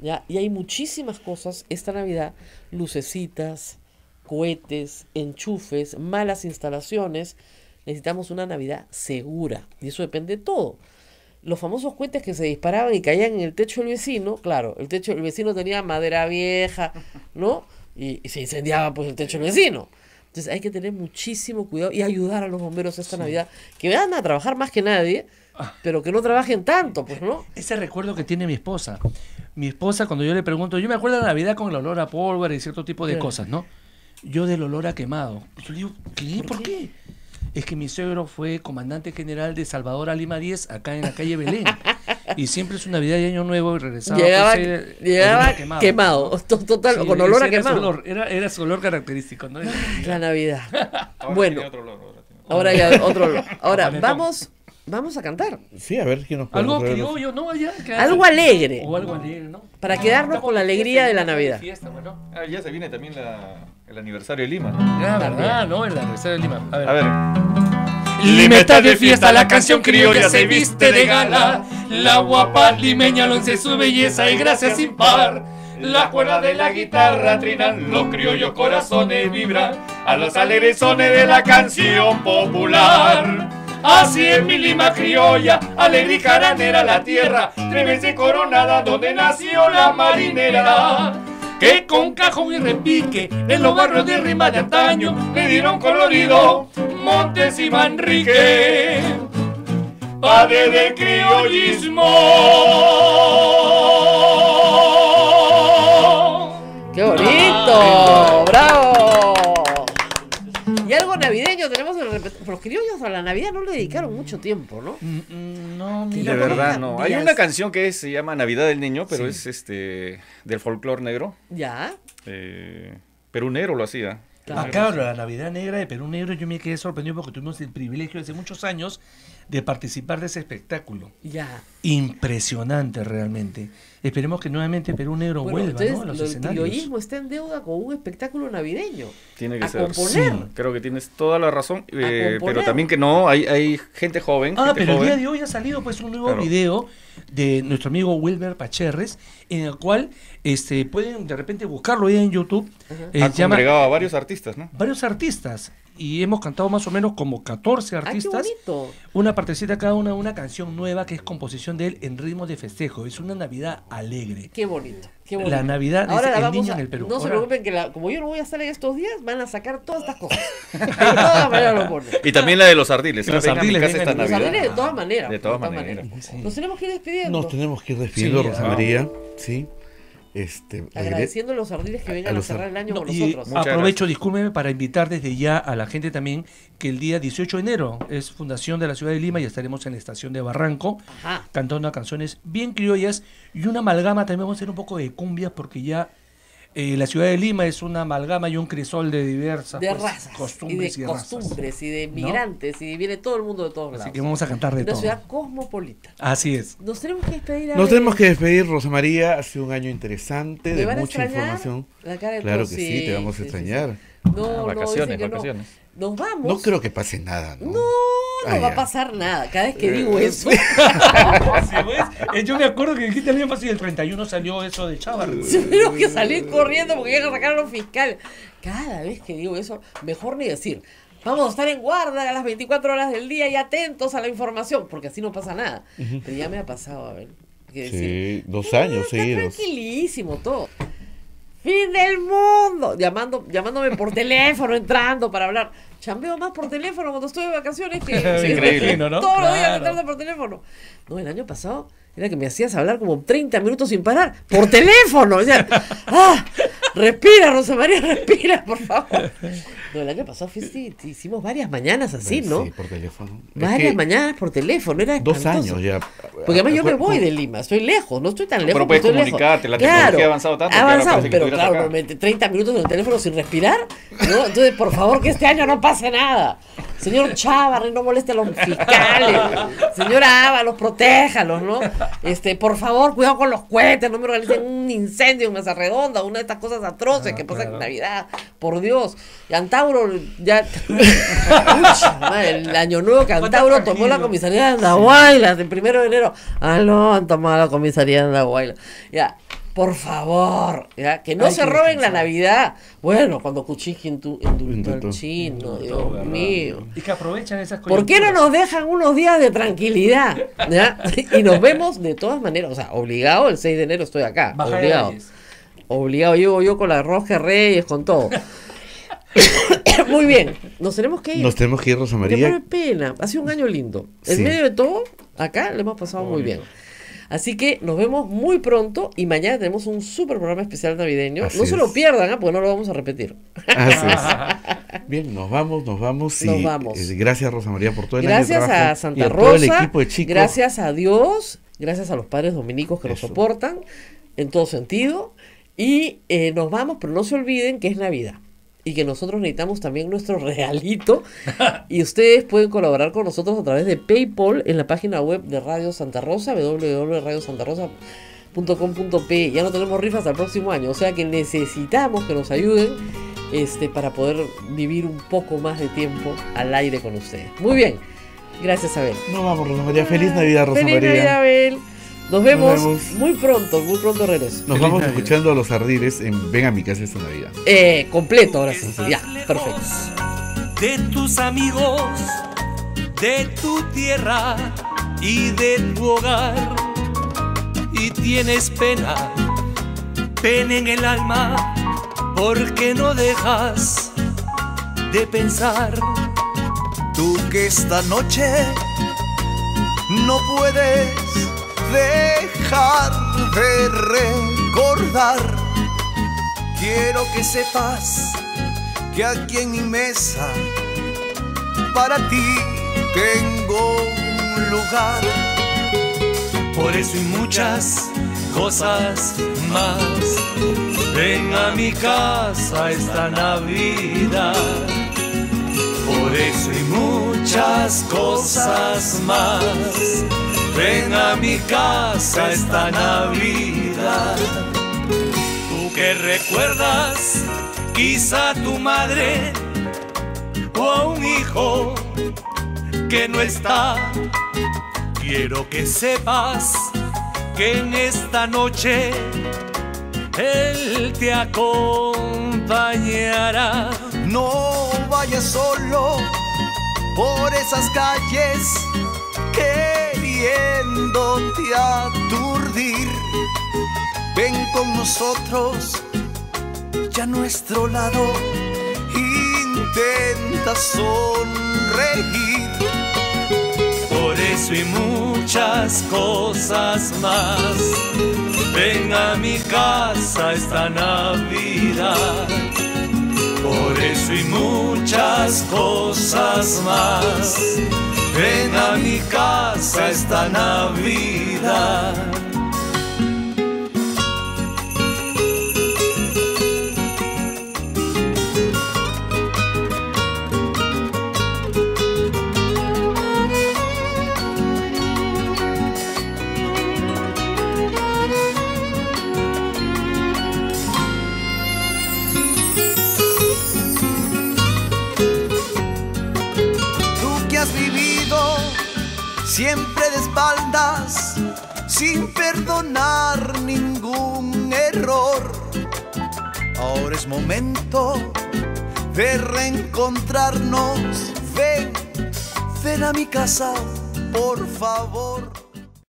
S2: ¿ya? Y hay muchísimas cosas esta Navidad, lucecitas, cohetes, enchufes, malas instalaciones. Necesitamos una Navidad segura y eso depende de todo. Los famosos cohetes que se disparaban y caían en el techo del vecino, claro, el techo del vecino tenía madera vieja, ¿no? Y, se incendiaba pues el techo del vecino hay que tener muchísimo cuidado y ayudar a los bomberos esta Navidad, que van a trabajar más que nadie, ah. pero que no trabajen tanto, pues, ¿no? Ese recuerdo que tiene mi esposa. Mi esposa, cuando yo le pregunto, yo
S5: me acuerdo de Navidad con el olor a pólvora y cierto tipo de cosas, ¿no? Yo del olor a quemado. Yo le digo, ¿qué? ¿Por, qué? es que mi suegro fue comandante general de Salvador Alima 10 acá en la calle Belén. y siempre su Navidad y Año Nuevo y regresaba. Llegaba, quemado. total, con olor a quemado. era, su olor característico, ¿no? la Navidad.
S2: bueno, ahora, ahora ya otro olor. Ahora, vamos Vamos a cantar.
S1: Sí, a ver qué nos Algo que no,
S2: ya, Algo
S1: alegre. O algo alegre, ¿no?
S2: Para quedarnos con
S1: la alegría de la Navidad.
S5: Fiesta, bueno. Ah,
S6: ya se viene también el aniversario de Lima. Ah, verdad, ¿no? El aniversario de Lima. A ver.
S2: A de fiesta, la canción criolla se viste
S7: de gala. La guapa limeña lo su belleza y gracia sin par. La cuerda de la guitarra trinan, los criollos corazones vibran a los alegres de la
S6: canción
S7: popular. Así en mi Lima criolla, alegre y caranera la tierra, tres coronada donde nació la marinera. Que con cajón y repique, en los barrios de rima de antaño, le dieron colorido Montes y Manrique. Padre del criollismo.
S2: tenemos los a la Navidad no le dedicaron mucho tiempo, ¿no? Mm, mm, no, mira,
S6: de verdad no. Hay una canción que se llama Navidad del Niño, pero es este del folclore negro. Ya. Eh, pero un lo hacía.
S5: Claro. Acá la Navidad Negra de Perú Negro yo me quedé sorprendido porque tuvimos el privilegio desde muchos años de participar de ese espectáculo. Ya. Impresionante realmente. Esperemos que nuevamente Perú Negro vuelva ¿no? a los escenarios.
S2: El está en deuda con un espectáculo navideño. Tiene que ser. Componer.
S6: Creo que tienes toda la razón, eh, pero también que no, hay, hay gente joven. Ah, pero el día
S2: de hoy ha salido
S5: pues un nuevo video de nuestro amigo Wilmer Pacherres en el cual este, pueden de repente buscarlo ahí en YouTube. Uh ha congregado a varios artistas, ¿no? Varios artistas y hemos cantado más o menos como 14 ah, artistas. una partecita cada una, una canción nueva que es composición de él en ritmo de festejo. Es una Navidad alegre.
S2: Qué bonito. Qué La Navidad Ahora la el niño en el Perú. No se preocupen que como yo no voy a salir en estos días, van a sacar todas estas cosas. de todas maneras
S6: Y también la de los ardiles. ¿eh? Los ardiles, de todas maneras.
S2: De todas, maneras. Nos tenemos que ir despidiendo. Nos tenemos
S1: que ir despidiendo, Rosa ah. María. Sí. Este,
S5: Agradeciendo
S2: a los ardiles que vengan a, cerrar el año con nosotros. Aprovecho,
S5: discúlpeme, para invitar desde ya a la gente también que el día 18 de enero es Fundación de la Ciudad de Lima y estaremos en la estación de Barranco cantando canciones bien criollas y una amalgama. También vamos a hacer un poco de cumbia porque ya eh, la ciudad de Lima es una amalgama y un crisol de diversas de pues, razas, costumbres y de,
S2: costumbres y de migrantes y viene todo el mundo de todos lados. Así que
S1: vamos a cantar de todo. Una ciudad
S2: cosmopolita. Así es. Nos tenemos que despedir. A Nos tenemos que
S1: despedir, Rosa María. Ha sido un año interesante de mucha información. claro que sí, te vamos a extrañar. No, ah, no. vacaciones, no, vacaciones. Nos vamos. No creo que pase nada. no. no
S2: no va a pasar nada. Cada vez que eh, digo eh, eso.
S5: Eh, yo me acuerdo que dijiste el 31 salió eso de Chávar Tuvieron
S2: que salir corriendo porque iban a sacar a los Cada vez que digo eso, mejor ni decir. Vamos a estar en guarda a las 24 horas del día y atentos a la información, porque así no pasa nada. Pero ya me ha pasado, a ver.
S1: sí, dos años seguidos.
S2: Tranquilísimo todo. Fin del mundo. Llamando, llamándome por teléfono, entrando para hablar chambeo más por teléfono cuando estoy de vacaciones que es increíble, ¿no? todos los días me tardo por teléfono. No, el año pasado era que me hacías hablar como 30 minutos sin parar, por teléfono. O ¡ah! Respira, Rosa María, respira, por favor. No, el año pasado hicimos varias mañanas así, pues ¿no? Sí, por teléfono. Varias mañanas por teléfono, era Dos años ya. Porque además yo me voy de Lima, estoy lejos, no estoy tan lejos. Pero puedes comunicarte, la tecnología claro, ha avanzado tanto. pero claro, 30 minutos en el teléfono sin respirar, ¿no? Entonces, por favor, que este año no pase nada. Señor Chávarri, no moleste a los fiscales. Señora Ábalos, protéjalos, ¿no? Este, por favor, cuidado con los cohetes, no me realicen un incendio en Mesa Redonda, una de estas cosas atroces ah, que pasan en Navidad. Por Dios. Antauro, ya. el año nuevo que Antauro tomó la comisaría de Andahuaylas, el primero de enero. Ah, no, han tomado la comisaría de Andahuaylas. Ya por favor, ¿ya? que no se roben la Navidad. Bueno, cuando tu en al chino, Dios mío. Y que aprovechan esas cosas. ¿Por qué no nos dejan unos días de tranquilidad? ¿ya? y nos vemos de todas maneras, o sea, obligado, el 6 de enero estoy acá, Baja obligado. Obligado, llevo yo con la Roja Reyes, con todo. Muy bien, nos tenemos que ir. Nos tenemos que ir, Rosa María. Qué pena, ha sido un año lindo. En medio de todo, acá le hemos pasado muy bien. Así que nos vemos muy pronto y mañana tenemos un super programa especial navideño. no se lo pierdan, ¿eh? porque no lo vamos a repetir. Así es. Bien, nos vamos,
S1: nos vamos. Y, nos vamos. Eh, gracias, Rosa María, por todo el Gracias a Santa Rosa. equipo de Gracias
S2: a Dios, gracias a los padres dominicos que nos soportan en todo sentido. Y eh, nos vamos, pero no se olviden que es Navidad y que nosotros necesitamos también nuestro realito. y ustedes pueden colaborar con nosotros a través de PayPal en la página web de Radio Santa Rosa, www.radiosantarosa.com.p. Ya no tenemos rifas al próximo año, o sea que necesitamos que nos ayuden este, para poder vivir un poco más de tiempo al aire con ustedes. Muy bien, gracias Abel. Nos vamos, Rosa María, feliz Navidad, Rosa Feliz María. Navidad, Abel. Nos vemos, muy pronto, muy pronto regreso. Nos vamos escuchando
S1: a los ardiles en Ven a mi casa esta Navidad. Eh,
S2: completo, ahora sí, ya, perfecto.
S7: De tus amigos, de tu tierra y de tu hogar. Y tienes pena, pena en el alma, porque no dejas de pensar. Tú que esta noche no puedes dejar de recordar. Quiero que sepas que aquí en mi mesa para ti tengo un lugar. Por eso y muchas cosas más. Ven a mi casa esta Navidad. Por eso y muchas cosas más Ven a mi casa esta Navidad. Tú que recuerdas quizá tu madre o a un hijo que no está. Quiero que sepas que en esta noche él te acompañará. No vayas solo por esas calles que te aturdir. Ven con nosotros, ya a nuestro lado, intenta sonreír. Por eso y muchas cosas más, ven a mi casa esta Navidad por eso y muchas cosas más, ven a mi casa esta Navidad sin perdonar ningún error. Ahora es momento de reencontrarnos.
S4: Ven, ven a mi casa, por favor.